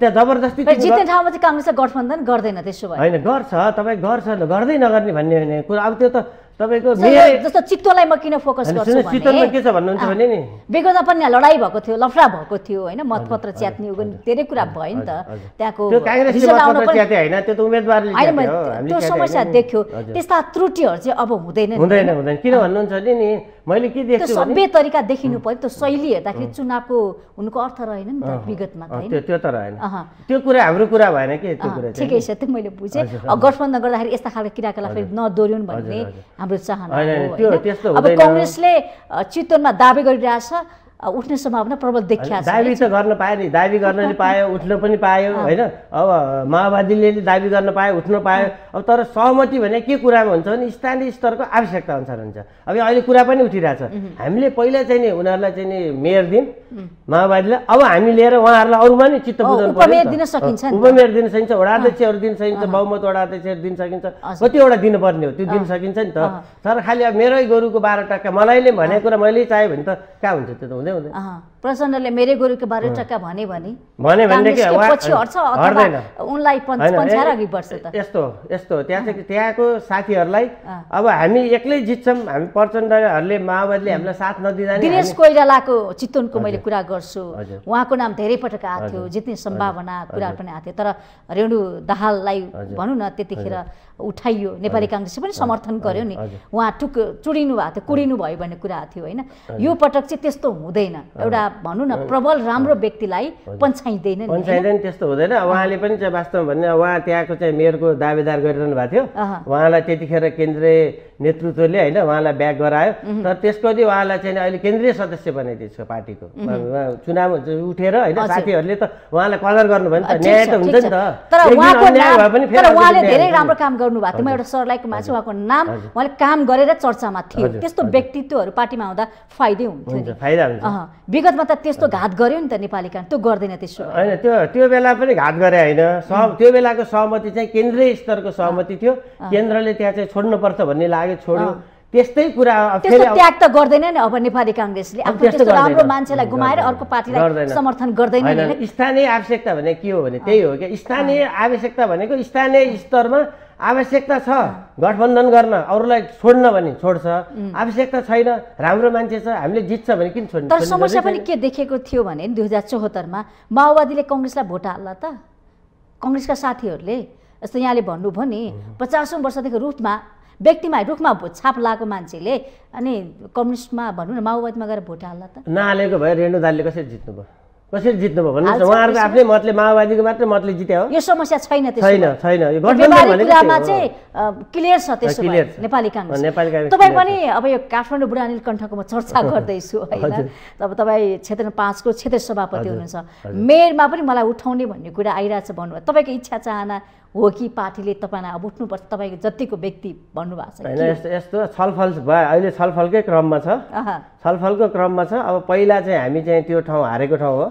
त्यहाँ जबरजस्ती जित्ने ठाउँमा चाहिँ काङ्ग्रेस गठबन्धन गर्दैन त्यसो भए होइन गर्छ तपाईँ गर्छ गर्दै नगर्ने भन्ने कुरा अब त्यो त तपाईँको जस्तो चित्तलाई म किन फोकस गर्छु भने पनि भएको थियो लफडा भएको थियो होइन मतपत्र च्यात्ने धेरै कुरा भयो नि त त्यहाँको त्यो समस्या देख्यो त्यस्ता त्रुटिहरू चाहिँ अब हुँदैन किन भन्नुहुन्छ नि मैले के देख्छु सभ्य तरिका देखिनु पर्यो त्यो शैली हेर्दाखेरि चुनावको हुनुको अर्थ रहेन नि त विगतमा त्यो त रहेन त्यो कुरा हाम्रो कुरा भएन कि त्यो कुरा ठिकै छ त्यो मैले बुझेँ गठबन्धन गर्दाखेरि यस्ता खालको क्रियाकलाप फेरि नदोर्यौँ भन्ने हाम्रो चाहना अब कङ्ग्रेसले चितवनमा दावी गरिरहेछ उठ्ने सम्भावना प्रबल देखिया छ दाबी त गर्न पायो नि दाबी गर्न नि पायो उठ्न पनि पायो होइन अब माओवादीले नि दाबी गर्न पायो उठ्न पायो अब तर सहमति भने के कुरामा हुन्छ भने स्थानीय स्तरको आवश्यकता अनुसार हुन्छ अब अहिले कुरा पनि उठिरहेछ हामीले पहिला चाहिँ नि उनीहरूलाई चाहिँ नि मेयर दिन माओवादीलाई अब हामी लिएर उहाँहरूलाई अरूमा नि चित्त बुझाउनु पर्छ दिन उपमेयर दिन सकिन्छ वडा अध्यक्षहरू दिन सकिन्छ बहुमत वडा अध्यक्षहरू दिन सकिन्छ कतिवटा दिनुपर्ने हो त्यो दिन सकिन्छ नि त तर खालि अब मेरै गोरुको बाह्र टक्का मलाई नै भनेको कुरा मैले चाहेँ भने त कहाँ हुन्छ त्यो त हुँदैन उन्हें प्रचण्डले मेरै गोरुको बाह्र टक्का भने भने उनलाई त यस्तो यस्तो त्यहाँ चाहिँ त्यहाँको साथीहरूलाई अब हामी एक्लै जित्छौँ हामी प्रचण्डहरूले माओवादीले हामीलाई साथ नदिँदा दिनेश कोइरालाको चितवनको मैले कुरा गर्छु उहाँको नाम धेरै पटक आएको थियो जित्ने सम्भावना कुरा पनि आएको थियो तर रेणु दाहाललाई भनौँ न त्यतिखेर उठाइयो नेपाली काङ्ग्रेसले पनि समर्थन गर्यो नि उहाँ टुक चुडिनु भएको थियो कुडिनु भयो भन्ने कुरा थियो होइन यो पटक चाहिँ त्यस्तो हुँदैन एउटा भनौँ न प्रबल राम्रो व्यक्तिलाई पन्छाइँदैन पन्छाइँदैन त्यस्तो हुँदैन उहाँले पनि चाहिँ वास्तवमा भन्ने उहाँ त्यहाँको चाहिँ मेयरको दावेदार गरिरहनु भएको थियो उहाँलाई त्यतिखेर केन्द्रीय नेतृत्वले होइन उहाँलाई ब्याक गरायो तर त्यसपछि उहाँलाई चाहिँ अहिले केन्द्रीय सदस्य बनाइदिएको छ पार्टीको चुनाव उठेर होइन साथीहरूले त उहाँलाई कलर गर्नुभयो नि त न्याय त हुन्छ नि त तर उहाँको उहाँले धेरै राम्रो काम गर्नुभएको थियो म एउटा सरलाई मान्छु उहाँको नाम उहाँले काम गरेर चर्चामा थियो त्यस्तो व्यक्तित्वहरू पार्टीमा आउँदा फाइदै हुन्छ फाइदा हुन्छ विगतमा त त्यस्तो घात गर्यो नि त नेपाली कारण त्यो गर्दैन त्यसो होइन त्यो त्यो बेला पनि घात गरे होइन त्यो बेलाको सहमति चाहिँ केन्द्रीय स्तरको सहमति थियो केन्द्रले त्यहाँ चाहिँ छोड्नुपर्छ भन्ने लाग्यो लाग्यो छोड्यो त्यस्तै कुरा त्यस्तो त्याग त गर्दैन नि अब नेपाली काङ्ग्रेसले आफ्नो त्यस्तो राम्रो मान्छेलाई गुमाएर अर्को पार्टीलाई समर्थन गर्दैन स्थानीय आवश्यकता भने के हो भने त्यही हो क्या स्थानीय आवश्यकता भनेको स्थानीय स्तरमा आवश्यकता छ गठबन्धन गर्न अरूलाई छोड्न भने छोड्छ आवश्यकता छैन राम्रो मान्छे छ हामीले जित्छ भने किन छोड्नु तर समस्या पनि के देखेको थियो भने दुई हजार चौहत्तरमा माओवादीले कङ्ग्रेसलाई भोट हाल्ला त कङ्ग्रेसका साथीहरूले जस्तो यहाँले भन्नुभयो नि पचासौँ वर्षदेखि रुटमा व्यक्तिमा रुखमा छाप लाएको मान्छेले अनि कम्युनिस्टमा भनौँ न माओवादीमा गएर भोट हाल्ला त नहालेको भए रेणु दालले कसरी जित्नुभयो कसरी जित्नुभयो भन्नुहोस् उहाँहरूको आफ्नै मतले माओवादीको मात्रै मतले जित्यो हो यो समस्या छैन छैन छैन यो कुरामा चाहिँ क्लियर छ त्यसो नेपाली काङ्ग्रेस नेपाली काङ्ग्रेस तपाईँ पनि अब यो काठमाडौँ बुढा अनिल कण्ठको म चर्चा गर्दैछु होइन अब तपाईँ क्षेत्र पाँचको क्षेत्र सभापति हुनुहुन्छ मेयरमा पनि मलाई उठाउने भन्ने कुरा आइरहेछ भन्नुभयो तपाईँको इच्छा चाहना हो कि पार्टीले तपाईँलाई अब उठ्नुपर्छ तपाईँको जतिको व्यक्ति भन्नुभएको छ होइन यस्तो छलफल भयो अहिले छलफलकै क्रममा छ छलफलको क्रममा छ अब पहिला चाहिँ हामी चाहिँ त्यो ठाउँ हारेको ठाउँ हो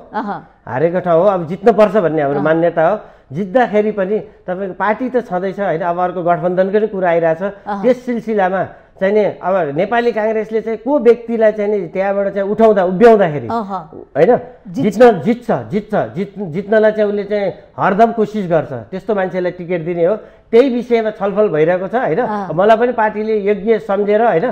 हारेको ठाउँ हो अब जित्नुपर्छ भन्ने हाम्रो मान्यता हो जित्दाखेरि पनि तपाईँको पार्टी त छँदैछ होइन अब अर्को गठबन्धनकै कुरा आइरहेछ त्यस सिलसिलामा चाहिँ नि अब नेपाली काङ्ग्रेसले चाहिँ को व्यक्तिलाई चाहिँ नि त्यहाँबाट चाहिँ उठाउँदा उभ्याउँदाखेरि होइन जित्न जित्छ जित्छ जित् जित्नलाई चाहिँ उसले चाहिँ हरदम कोसिस गर्छ त्यस्तो मान्छेलाई टिकट दिने हो त्यही विषयमा छलफल भइरहेको छ होइन मलाई पनि पार्टीले यज्ञ सम्झेर होइन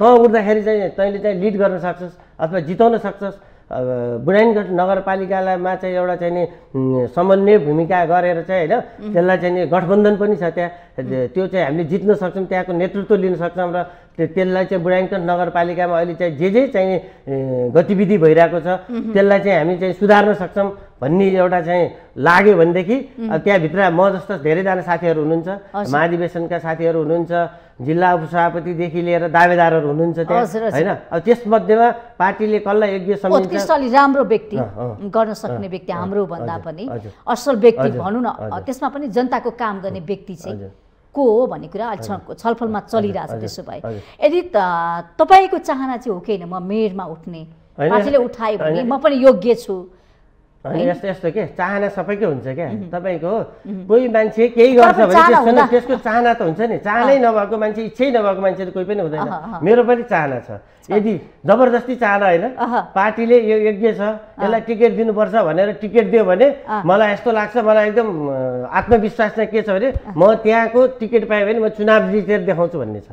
तँ उठ्दाखेरि चाहिँ तैँले चाहिँ लिड गर्न सक्छस् अथवा जिताउन सक्छस् बुढाइनगढ नगरपालिकामा चाहिँ एउटा चाहिँ नि समन्वय भूमिका गरेर चाहिँ होइन त्यसलाई चाहिँ नि गठबन्धन पनि छ त्यहाँ त्यो चाहिँ हामीले जित्न सक्छौँ त्यहाँको नेतृत्व लिन सक्छौँ र त्यसलाई चाहिँ बुढानीकोट नगरपालिकामा अहिले चाहिँ जे जे चाहिँ गतिविधि भइरहेको छ त्यसलाई चाहिँ हामी चाहिँ सुधार्न सक्छौँ भन्ने एउटा चाहिँ लाग्यो भनेदेखि त्यहाँभित्र म जस्तो धेरैजना साथीहरू हुनुहुन्छ महाधिवेशनका साथीहरू हुनुहुन्छ जिल्ला उपसभापतिदेखि लिएर दावेदारहरू हुनुहुन्छ त्यहाँ होइन अब त्यसमध्येमा पार्टीले कसलाई योग्य राम्रो व्यक्ति गर्न सक्ने व्यक्ति हाम्रो भन्दा पनि असल व्यक्ति भनौँ न त्यसमा पनि जनताको काम गर्ने व्यक्ति चाहिँ को हो भन्ने कुरा अहिले छलफलमा चलिरहेछ त्यसो भए यदि तपाईँको चाहना चाहिँ हो कि होइन म मेयरमा उठ्ने पार्टीले उठायो भने म पनि योग्य छु यस्तो यस्तो के चाहना सबैकै हुन्छ क्या तपाईँको कोही मान्छे केही गर्छ भने त्यसको त्यसको चाहना त हुन्छ नि चाहनै नभएको मान्छे इच्छै नभएको मान्छे त कोही पनि हुँदैन मेरो पनि चाहना छ यदि जबरजस्ती चाहना होइन पार्टीले यो यज्ञ छ यसलाई टिकट दिनुपर्छ भनेर टिकट दियो भने मलाई यस्तो लाग्छ मलाई एकदम आत्मविश्वास चाहिँ के छ भने म त्यहाँको टिकट पाएँ भने म चुनाव जितेर देखाउँछु भन्ने छ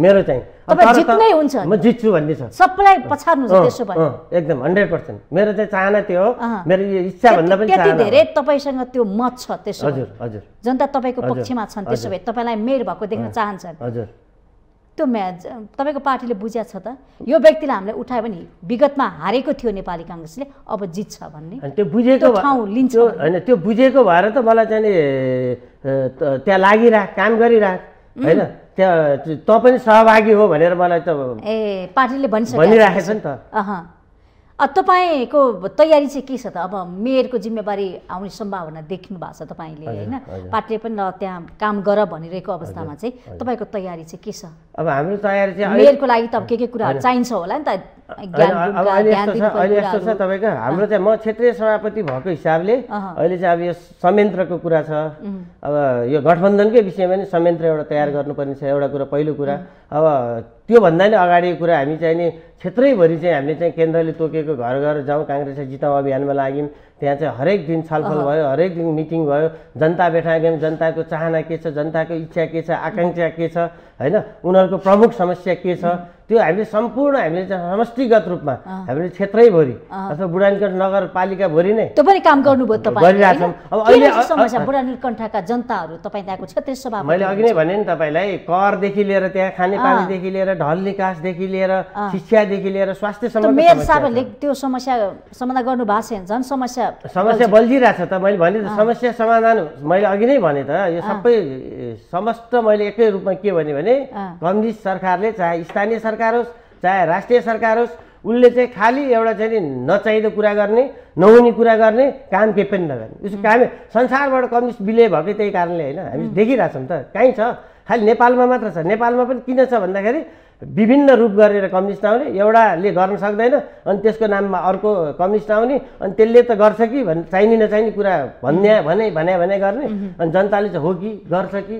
मेरो चाहिँ तपाईँ जित्नै हुन्छ म जित्छु भन्ने छ सबलाई पछार्नु त्यसो भने एकदम हन्ड्रेड पर्सेन्ट मेरो चाहिँ चाहना त्यो मेरो इच्छा भन्दा पनि त्यति धेरै तपाईँसँग त्यो मत छ त्यसो हजुर हजुर जनता तपाईँको पक्षमा छन् त्यसो भए तपाईँलाई मेयर भएको देख्न चाहन्छन् हजुर त्यो म्याच तपाईँको पार्टीले बुझ्या छ त यो व्यक्तिले हामीलाई उठायो भने विगतमा हारेको थियो नेपाली काङ्ग्रेसले अब जित्छ भन्ने त्यो बुझेको ठाउँ लिन्छ होइन त्यो बुझेको भएर त मलाई चाहिँ त्यहाँ लागिरह काम गरिरह होइन त्यहाँ तँ पनि सहभागी हो भनेर मलाई त ए पार्टीले भनिसक्यो भनिराखेको छ नि त तपाईँको तयारी चाहिँ के छ त अब मेयरको जिम्मेवारी आउने सम्भावना देख्नु भएको छ तपाईँले होइन पार्टीले पनि त्यहाँ काम गर भनिरहेको अवस्थामा चाहिँ तपाईँको तयारी चाहिँ के छ अब हाम्रो तयारी चाहिँ मेयरको लागि त अब के के कुराहरू चाहिन्छ होला नि त अहिले यस्तो छ तपाईँको हाम्रो चाहिँ म क्षेत्रीय सभापति भएको हिसाबले अहिले चाहिँ अब यो संयन्त्रको कुरा छ अब यो गठबन्धनकै विषयमा नि संयन्त्र एउटा तयार गर्नुपर्ने छ एउटा कुरा पहिलो कुरा अब त्योभन्दा नै अगाडिको कुरा हामी चाहिँ नि क्षेत्रैभरि चाहिँ हामीले चाहिँ केन्द्रले तोकेको घर घर जाउँ काङ्ग्रेसले जिताउँ अभियानमा लाग्यौँ त्यहाँ चाहिँ हरेक दिन छलफल भयो हरेक दिन मिटिङ भयो जनता गयौँ जनताको चाहना के छ जनताको इच्छा के छ आकाङ्क्षा के छ होइन उनीहरूको प्रमुख समस्या के छ त्यो हामीले सम्पूर्ण हामीले समष्टिगत रूपमा हामीले क्षेत्रैभरि अथवा बुढानीकण्ठ नगरपालिकाभरि नै तपाईँ काम गर्नुभयो गरिरहेछौँ अब अहिले समस्या बुढानीकण्ठका जनताहरू तपाईँ त्यहाँको क्षेत्रीय सभा मैले अघि नै भने नि तपाईँलाई करदेखि लिएर त्यहाँ खानेपानीदेखि लिएर ढल निकासदेखि लिएर शिक्षादेखि लिएर स्वास्थ्य सम्बन्धी मेयर साहबहरूले त्यो समस्या समाधान गर्नु भएको छैन झन् समस्या समस्या बल्झिरहेछ त मैले भने समस्या समाधान मैले अघि नै भने त यो सबै समस्त मैले एकै रूपमा के भने कम्युनिस्ट सरकारले चाहे स्थानीय सरकार सरकार होस् चाहे राष्ट्रिय सरकार होस् उसले चाहिँ खालि एउटा चाहिँ नि नचाहिँदो कुरा गर्ने नहुने कुरा गर्ने काम केही पनि नगर्ने उसको काम संसारबाट कम्युनिस्ट विलय भएको त्यही कारणले होइन हामी देखिरहेछौँ त कहीँ छ खालि नेपालमा मात्र छ नेपालमा पनि किन छ भन्दाखेरि विभिन्न रूप गरेर कम्युनिस्ट आउने एउटाले गर्न सक्दैन अनि त्यसको नाममा अर्को कम्युनिस्ट आउने अनि त्यसले त गर्छ कि भन् चाहिने नचाहिने कुरा भन्या भने भने भने गर्ने अनि जनताले चाहिँ हो कि गर्छ कि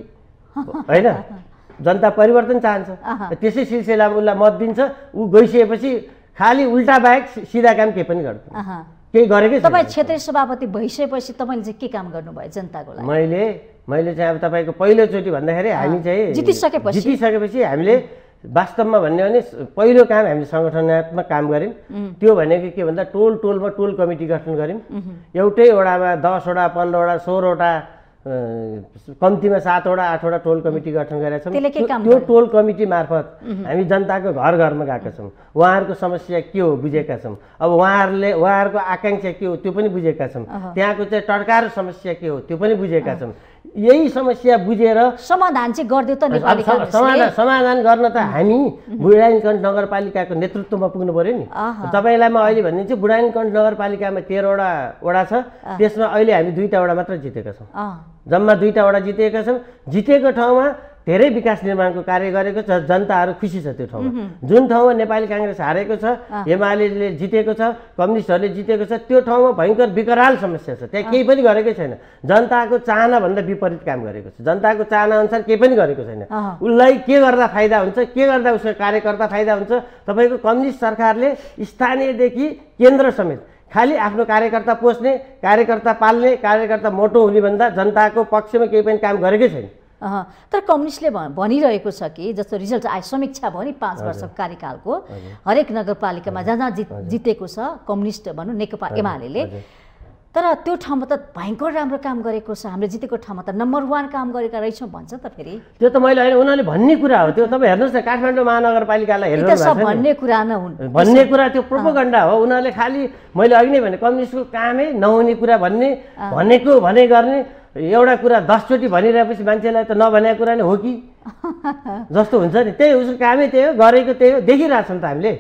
होइन जनता परिवर्तन चाहन्छ त्यसै सिलसिलामा उसलाई मत दिन्छ ऊ गइसकेपछि खालि उल्टा बाहेक सिधा काम केही पनि गर्दैन केही गरेकै तपाईँ क्षेत्रीय सभापति भइसकेपछि तपाईँले चाहिँ के काम गर्नुभयो जनताको लागि मैले मैले चाहिँ अब तपाईँको पहिलोचोटि भन्दाखेरि हामी चाहिँ जितिसकेपछि जितिसकेपछि हामीले वास्तवमा भन्यो भने पहिलो काम हामीले सङ्गठनात्मक काम गऱ्यौँ त्यो भनेको के भन्दा टोल टोलमा टोल कमिटी गठन गऱ्यौँ एउटै वडामा दसवटा पन्ध्रवटा सोह्रवटा कम्तीमा सातवटा आठवटा टोल कमिटी गठन गरेका छौँ त्यो टोल कमिटी मार्फत हामी जनताको घर घरमा गएका छौँ उहाँहरूको समस्या के हो बुझेका छौँ अब उहाँहरूले उहाँहरूको आकाङ्क्षा के हो त्यो पनि बुझेका छौँ त्यहाँको चाहिँ टड्कारो समस्या के हो त्यो पनि बुझेका छौँ यही समस्या बुझेर समाधान चाहिँ गरिदियो त समाधान समाधान गर्न त हामी बुढाइनकण्ड नगरपालिकाको नेतृत्वमा पुग्नु पऱ्यो नि तपाईँलाई म अहिले भनिदिन्छु बुढाइनकण्ड नगरपालिकामा तेह्रवटा वडा छ त्यसमा अहिले हामी दुईवटा वडा मात्र जितेका छौँ जम्मा दुईवटा वडा जितेका छौँ जितेको ठाउँमा धेरै विकास निर्माणको कार्य गरेको छ जनताहरू खुसी छ त्यो ठाउँमा जुन ठाउँमा नेपाली काङ्ग्रेस हारेको छ एमाले जितेको छ कम्युनिस्टहरूले जितेको छ त्यो ठाउँमा भयङ्कर विकराल समस्या छ त्यहाँ केही पनि गरेकै छैन जनताको चाहनाभन्दा विपरीत काम गरेको छ जनताको चाहना अनुसार केही पनि गरेको छैन उसलाई के गर्दा फाइदा हुन्छ के गर्दा उसको कार्यकर्ता फाइदा हुन्छ तपाईँको कम्युनिस्ट सरकारले स्थानीयदेखि केन्द्र समेत खालि आफ्नो कार्यकर्ता पोस्ने कार्यकर्ता पाल्ने कार्यकर्ता मोटो हुने भन्दा जनताको पक्षमा केही पनि काम गरेकै छैन तर कम्युनिस्टले भनिरहेको छ कि जस्तो रिजल्ट आयो समीक्षा भयो नि पाँच वर्षको कार्यकालको हरेक नगरपालिकामा जहाँ जहाँ जित जितेको छ कम्युनिस्ट भनौँ नेकपा एमाले तर त्यो ठाउँमा त भयङ्कर राम्रो काम गरेको छ हामीले जितेको ठाउँमा त नम्बर वान काम गरेका रहेछौँ भन्छ त फेरि त्यो त मैले अहिले उनीहरूले भन्ने कुरा हो त्यो तपाईँ हेर्नुहोस् न काठमाडौँ महानगरपालिकालाई हेर्नु भन्ने कुरा न हुन् भन्ने कुरा त्यो प्रोपोगन्डा हो उनीहरूले खालि मैले अघि नै भने कम्युनिस्टको कामै नहुने कुरा भन्ने भनेको भने गर्ने एउटा कुरा दसचोटि भनिरहेपछि मान्छेलाई त नभनेको कुरा नै हो कि जस्तो हुन्छ नि त्यही उसको कामै त्यही हो गरेको त्यही हो देखिरहेछौँ त हामीले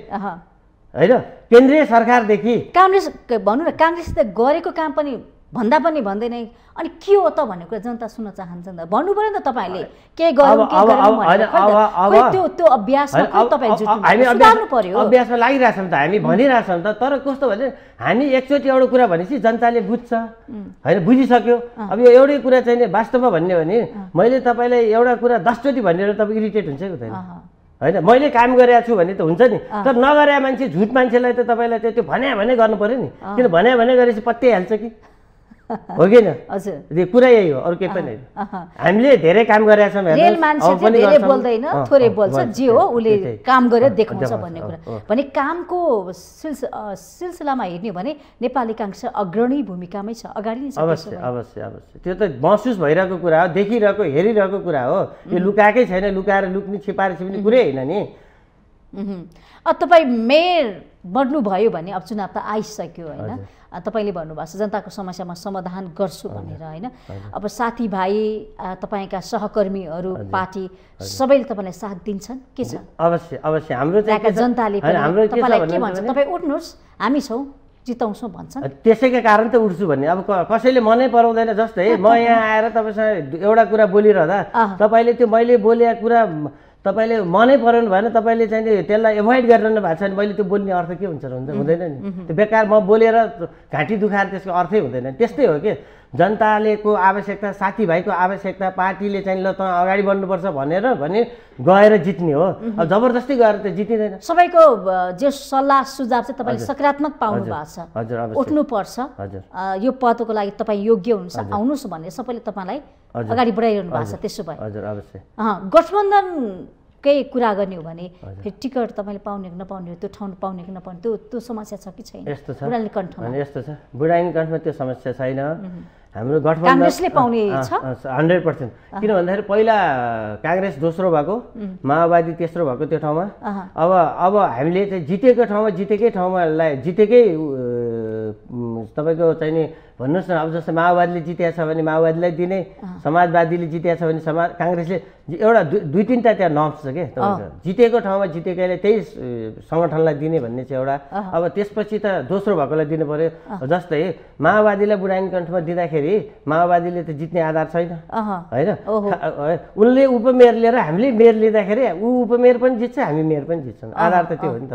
होइन केन्द्रीय सरकारदेखि काङ्ग्रेस भनौँ न काङ्ग्रेस त गरेको काम पनि भन्दा पनि भन्दै नै अनि के हो त भन्ने कुरा जनता सुन्न चाहन्छ नि त भन्नु पऱ्यो नि त तपाईँले के गर्नु त्यो त्यो अभ्यासमा अभ्यासमा लागिरहेछौँ त हामी भनिरहेछौँ त तर कस्तो भने हामी एकचोटि एउटा कुरा भनेपछि जनताले बुझ्छ होइन बुझिसक्यो अब यो एउटै कुरा चाहिँ नि वास्तवमा भन्ने भने मैले तपाईँलाई एउटा कुरा दसचोटि भनेर तपाईँ इरिटेट हुन्छ कि हुँदैन होइन मैले काम गरेको छु भने त हुन्छ नि तर नगरे मान्छे झुट मान्छेलाई त तपाईँलाई त्यो भने भने गर्नु पऱ्यो नि किन भने भने गरेपछि पत्तै कि हो कि हजुर कुरा यही हो अरू केही पनि होइन हामीले धेरै काम गरेका छौँ रियल मान्छे धेरै बोल्दैन थोरै बोल्छ जे हो उसले काम गरेर देखाउँछ भन्ने कुरा भने कामको सिलसिलामा हेर्ने हो भने नेपाली काङ्क्ष अग्रणी भूमिकामै छ अगाडि अवश्य अवश्य अवश्य त्यो त महसुस भइरहेको कुरा हो देखिरहेको हेरिरहेको कुरा हो यो लुकाएकै छैन लुकाएर लुक्ने छिपाएर छिप्ने कुरै होइन नि तपाईँ मेयर बढ्नुभयो भने अब चुनाव त आइसक्यो होइन तपाईँले भन्नुभएको छ जनताको समस्यामा समाधान गर्छु भनेर होइन अब साथीभाइ तपाईँका सहकर्मीहरू पार्टी सबैले तपाईँलाई साथ दिन्छन् के छ अवश्य अवश्य हाम्रो जनताले तपाईँलाई के भन्छ तपाईँ उठ्नुहोस् हामी छौँ जिताउँछौँ भन्छ त्यसैका कारण त उठ्छु भन्ने अब कसैले मनै पराउँदैन जस्तै म यहाँ आएर तपाईँसँग एउटा कुरा बोलिरहँदा तपाईँले त्यो मैले बोलेको कुरा तपाईँले मनै परेन भएन तपाईँले चाहिँ त्यसलाई एभोइड गरिरहनु भएको छ भने मैले त्यो बोल्ने अर्थ के हुन्छ हुन्छ हुँदैन नि त्यो बेकार म बोलेर घाँटी दुखाएर त्यसको अर्थै हुँदैन त्यस्तै हो कि जनताले आवश्यकता साथीभाइको आवश्यकता पार्टीले चाहिँ ल त अगाडि बढ्नुपर्छ भनेर भने गएर जित्ने हो अब जबरजस्ती गएर त जितिँदैन सबैको जे सल्लाह सुझाव चाहिँ तपाईँले सकारात्मक पाउनु भएको छ हजुर उठ्नुपर्छ हजुर यो पदको लागि तपाईँ योग्य हुनुहुन्छ आउनुहोस् भनेर सबैले तपाईँलाई अगाडि बढाइरहनु भएको छ त्यसो भए हजुर अवश्य गठबन्धन केही कुरा गर्ने हो भने फेरि टिकट तपाईँले पाउने कि नपाउने हो त्यो ठाउँ पाउने कि नपाउने त्यो त्यो समस्या छ कि छैन यस्तो छ यस्तो छ कण्ठमा त्यो समस्या छैन हाम्रो पाउने हन्ड्रेड पर्सेन्ट किन भन्दाखेरि पहिला काङ्ग्रेस दोस्रो भएको माओवादी तेस्रो भएको त्यो ठाउँमा अब अब हामीले चाहिँ जितेको ठाउँमा जितेकै ठाउँमालाई जितेकै तपाईँको चाहिँ नि भन्नुहोस् न अब जस्तो माओवादीले जितेको छ भने माओवादीलाई दिने समाजवादीले जितेको छ भने समाज काङ्ग्रेसले एउटा दुई दुई तिनवटा त्यहाँ नम्स छ क्या जितेको ठाउँमा जितेकैले त्यही सङ्गठनलाई दिने भन्ने चाहिँ एउटा अब त्यसपछि त दोस्रो भएकोलाई दिनु पऱ्यो जस्तै माओवादीलाई बुढाइन कण्ठमा दिँदाखेरि माओवादीले त जित्ने आधार छैन होइन उनले उपमेयर लिएर हामीले मेयर लिँदाखेरि ऊ उपमेयर पनि जित्छ हामी मेयर पनि जित्छौँ आधार त त्यो हो नि त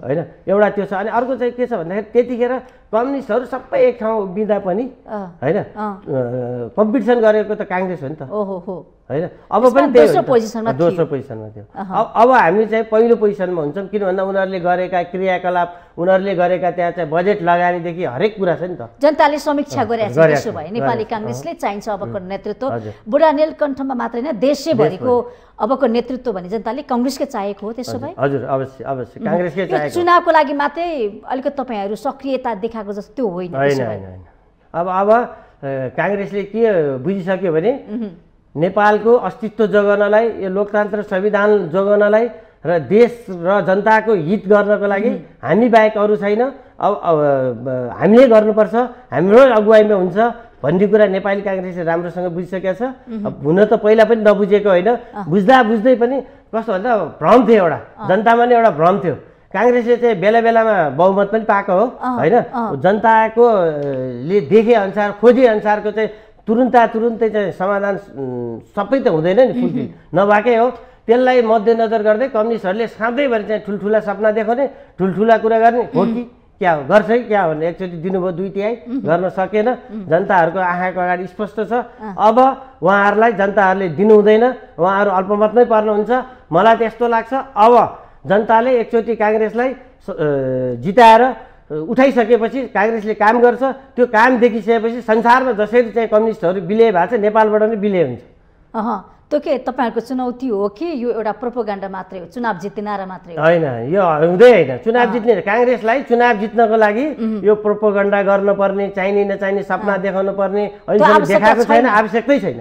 होइन एउटा त्यो छ अनि अर्को चाहिँ के छ भन्दाखेरि त्यतिखेर कम्युनिस्टहरू सबै एक ठाउँ बिदा पनि होइन कम्पिटिसन गरेको त काङ्ग्रेस हो नि त ओहो होइन अब पनि दोस्रो पोजिसनमा थियो अब अब हामी चाहिँ पहिलो पोजिसनमा हुन्छौँ किन भन्दा उनीहरूले गरेका क्रियाकलाप उनीहरूले गरेका त्यहाँ चाहिँ बजेट लगानीदेखि हरेक कुरा छ नि त जनताले समीक्षा गरेको भए नेपाली काङ्ग्रेसले चाहिन्छ अबको नेतृत्व बुढा नेलकण्ठमा मात्र होइन देशैभरिको अबको नेतृत्व भने जनताले कङ्ग्रेसकै चाहेको हो त्यसो भए हजुर अवश्य अवश्य काङ्ग्रेसकै चुनावको लागि मात्रै अलिकति तपाईँहरू सक्रियता देखाएको जस्तो होइन होइन अब अब काङ्ग्रेसले के बुझिसक्यो भने नेपालको अस्तित्व जोगाउनलाई यो लोकतन्त्र संविधान जोगाउनलाई र देश र जनताको हित गर्नको लागि हामी बाहेक अरू छैन अब हामीले गर्नुपर्छ हाम्रो अगुवाईमा हुन्छ भन्ने कुरा नेपाली काङ्ग्रेसले राम्रोसँग बुझिसकेको छ हुन त पहिला पनि नबुझेको होइन बुझ्दा बुझ्दै पनि कस्तो भन्दा भ्रम थियो एउटा जनतामा नै एउटा भ्रम थियो काङ्ग्रेसले चाहिँ बेला बेलामा बहुमत पनि पाएको हो होइन जनताको ले देखे अनुसार खोजे चाहिँ तुरुन्ता तुरुन्तै चाहिँ समाधान सबै त हुँदैन नि फुलफिल नभएकै हो त्यसलाई मध्यनजर गर्दै कम्युनिस्टहरूले सधैँभरि चाहिँ ठुल्ठुला सपना देखाउने ठुल्ठुला कुरा गर्ने हो कि क्या हो गर्छ कि क्या हो भने एकचोटि दिनुभयो दुई तिहाई गर्न सकेन जनताहरूको आँखाको अगाडि स्पष्ट छ अब उहाँहरूलाई जनताहरूले दिनु हुँदैन उहाँहरू अल्पमतमै पर्नुहुन्छ मलाई त्यस्तो लाग्छ अब जनताले एकचोटि काङ्ग्रेसलाई जिताएर उठाइसकेपछि काङ्ग्रेसले काम गर्छ त्यो काम देखिसकेपछि संसारमा जसरी चाहिँ कम्युनिस्टहरू विलय भएको छ नेपालबाट नै विलय हुन्छ अह त्यो के तपाईँहरूको चुनौती हो कि यो एउटा प्रोपोगान्डा मात्रै हो चुनाव जित्ने नारा मात्रै होइन यो हुँदै होइन चुनाव जित्ने काङ्ग्रेसलाई चुनाव जित्नको लागि यो प्रोपोगन्डा गर्नुपर्ने चाहिने नचाहिने सपना देखाउनु पर्ने अहिले देखाएको छैन आवश्यकै छैन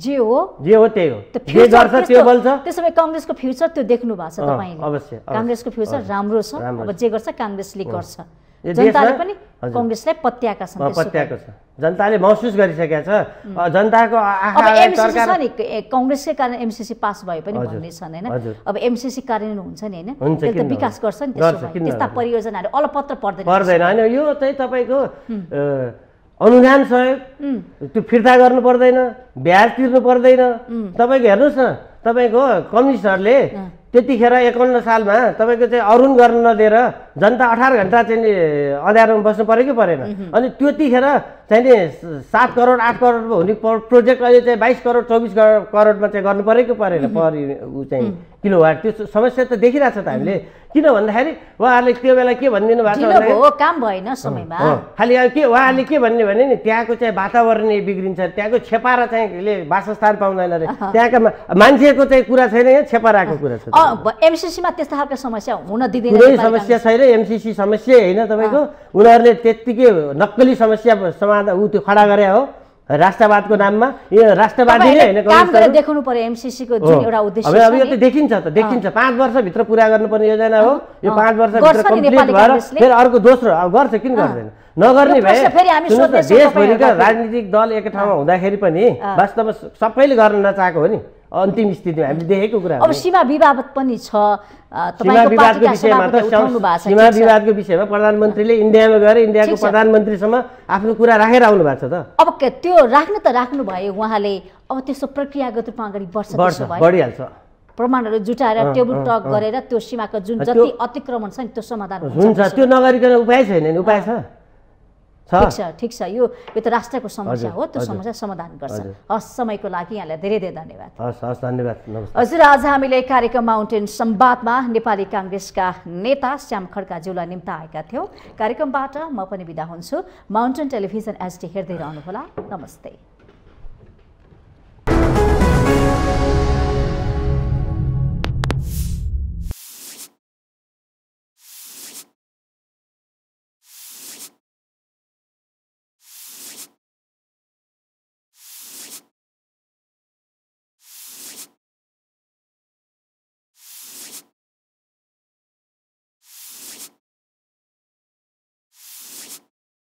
जे हो जे हो त्यही हो जे गर्छ त्यो बोल्छ त्यसो भए कङ्ग्रेसको फ्युचर त्यो देख्नु भएको छ तपाईँले अवश्य काङ्ग्रेसको फ्युचर राम्रो छ अब जे गर्छ काङ्ग्रेसले गर्छ जनताले पनि कङ्ग्रेसलाई पत्याएका छन् पत्याएको छ जनताले महसुस गरिसकेका छ जनताको नि कङ्ग्रेसकै कारण एमसिसी पास भए पनि भन्ने छन् होइन अब एमसिसी कारण हुन्छ नि होइन विकास गर्छ नि त्यस्ता परियोजनाहरू अलपत्र पर्दैन पर्दैन होइन यो चाहिँ तपाईँको अनुदान सहयोग त्यो फिर्ता गर्नु पर्दैन ब्याज तिर्नु पर्दैन तपाईँको हेर्नुहोस् न तपाईँको कम्युनिस्टहरूले त्यतिखेर एकाउन्न सालमा तपाईँको चाहिँ अरुण गर्न नदिएर जनता अठार घन्टा चाहिँ अँध्यारोमा बस्नु पऱ्यो कि परेन अनि त्यतिखेर चाहिँ नि सात करोड आठ करोडमा हुने प्रोजेक्ट अहिले चाहिँ बाइस करोड चौबिस करोड करोडमा चाहिँ गर्नु पऱ्यो कि परेन पर ऊ चाहिँ किलोवाट त्यो समस्या त देखिरहेको छ त हामीले किन भन्दाखेरि उहाँहरूले त्यो बेला के भनिदिनु भएको छ काम भएन समयमा खालि अब के उहाँहरूले के भन्ने भने नि त्यहाँको चाहिँ वातावरणीय बिग्रिन्छ त्यहाँको छेपारा चाहिँ वासस्थान पाउँदैन रे त्यहाँका मान्छेको चाहिँ कुरा छैन यहाँ छेपाराको कुरा छ एमसिसीमा त्यस्तो खालको समस्या हुन दिँदैन कुनै समस्या छैन एमसिसी समस्या होइन तपाईँको उनीहरूले त्यत्तिकै नक्कली समस्या समाधान ऊ त्यो खडा गरे हो राष्ट्रवादको नाममा यो राष्ट्रवादी नै होइन देखिन्छ त देखिन्छ पाँच वर्षभित्र पुरा गर्नुपर्ने योजना हो यो पाँच वर्षभित्र कम्प्लिट भएर फेरि अर्को दोस्रो अब गर्छ किन गर्दैन नगर्ने भए देशभरिका राजनीतिक दल एक ठाउँमा हुँदाखेरि पनि वास्तवमा सबैले गर्न नचाहेको हो नि अन्तिम स्थितिमा हामीले देखेको कुरा अब सीमा विवाद पनि छ सीमा विवादको विषयमा त सीमा विवादको विषयमा प्रधानमन्त्रीले इन्डियामा गएर इन्डियाको प्रधानमन्त्रीसम्म आफ्नो कुरा राखेर आउनु भएको छ त अब त्यो राख्नु त राख्नु भयो उहाँले अब त्यसो प्रक्रियागत रूपमा अगाडि बढ्छ बढिहाल्छ प्रमाणहरू जुटाएर टेबल टक गरेर त्यो सीमाको जुन जति अतिक्रमण छ नि त्यो समाधान हुन्छ त्यो नगरिकन उपाय छैन नि उपाय छ ठिक छ ठिक छ यो यो त राष्ट्रको समस्या हो त्यो समस्या समाधान गर्छ हस् समयको लागि यहाँलाई धेरै धेरै धन्यवाद हस् हस् धन्यवाद हजुर आज हामीले कार्यक्रम माउन्टेन सम्वादमा नेपाली काङ्ग्रेसका नेता श्याम खड्का खड्काज्यूलाई निम्ता आएका थियौँ कार्यक्रमबाट म पनि बिदा हुन्छु माउन्टेन टेलिभिजन एसडी हेर्दै रहनुहोला नमस्ते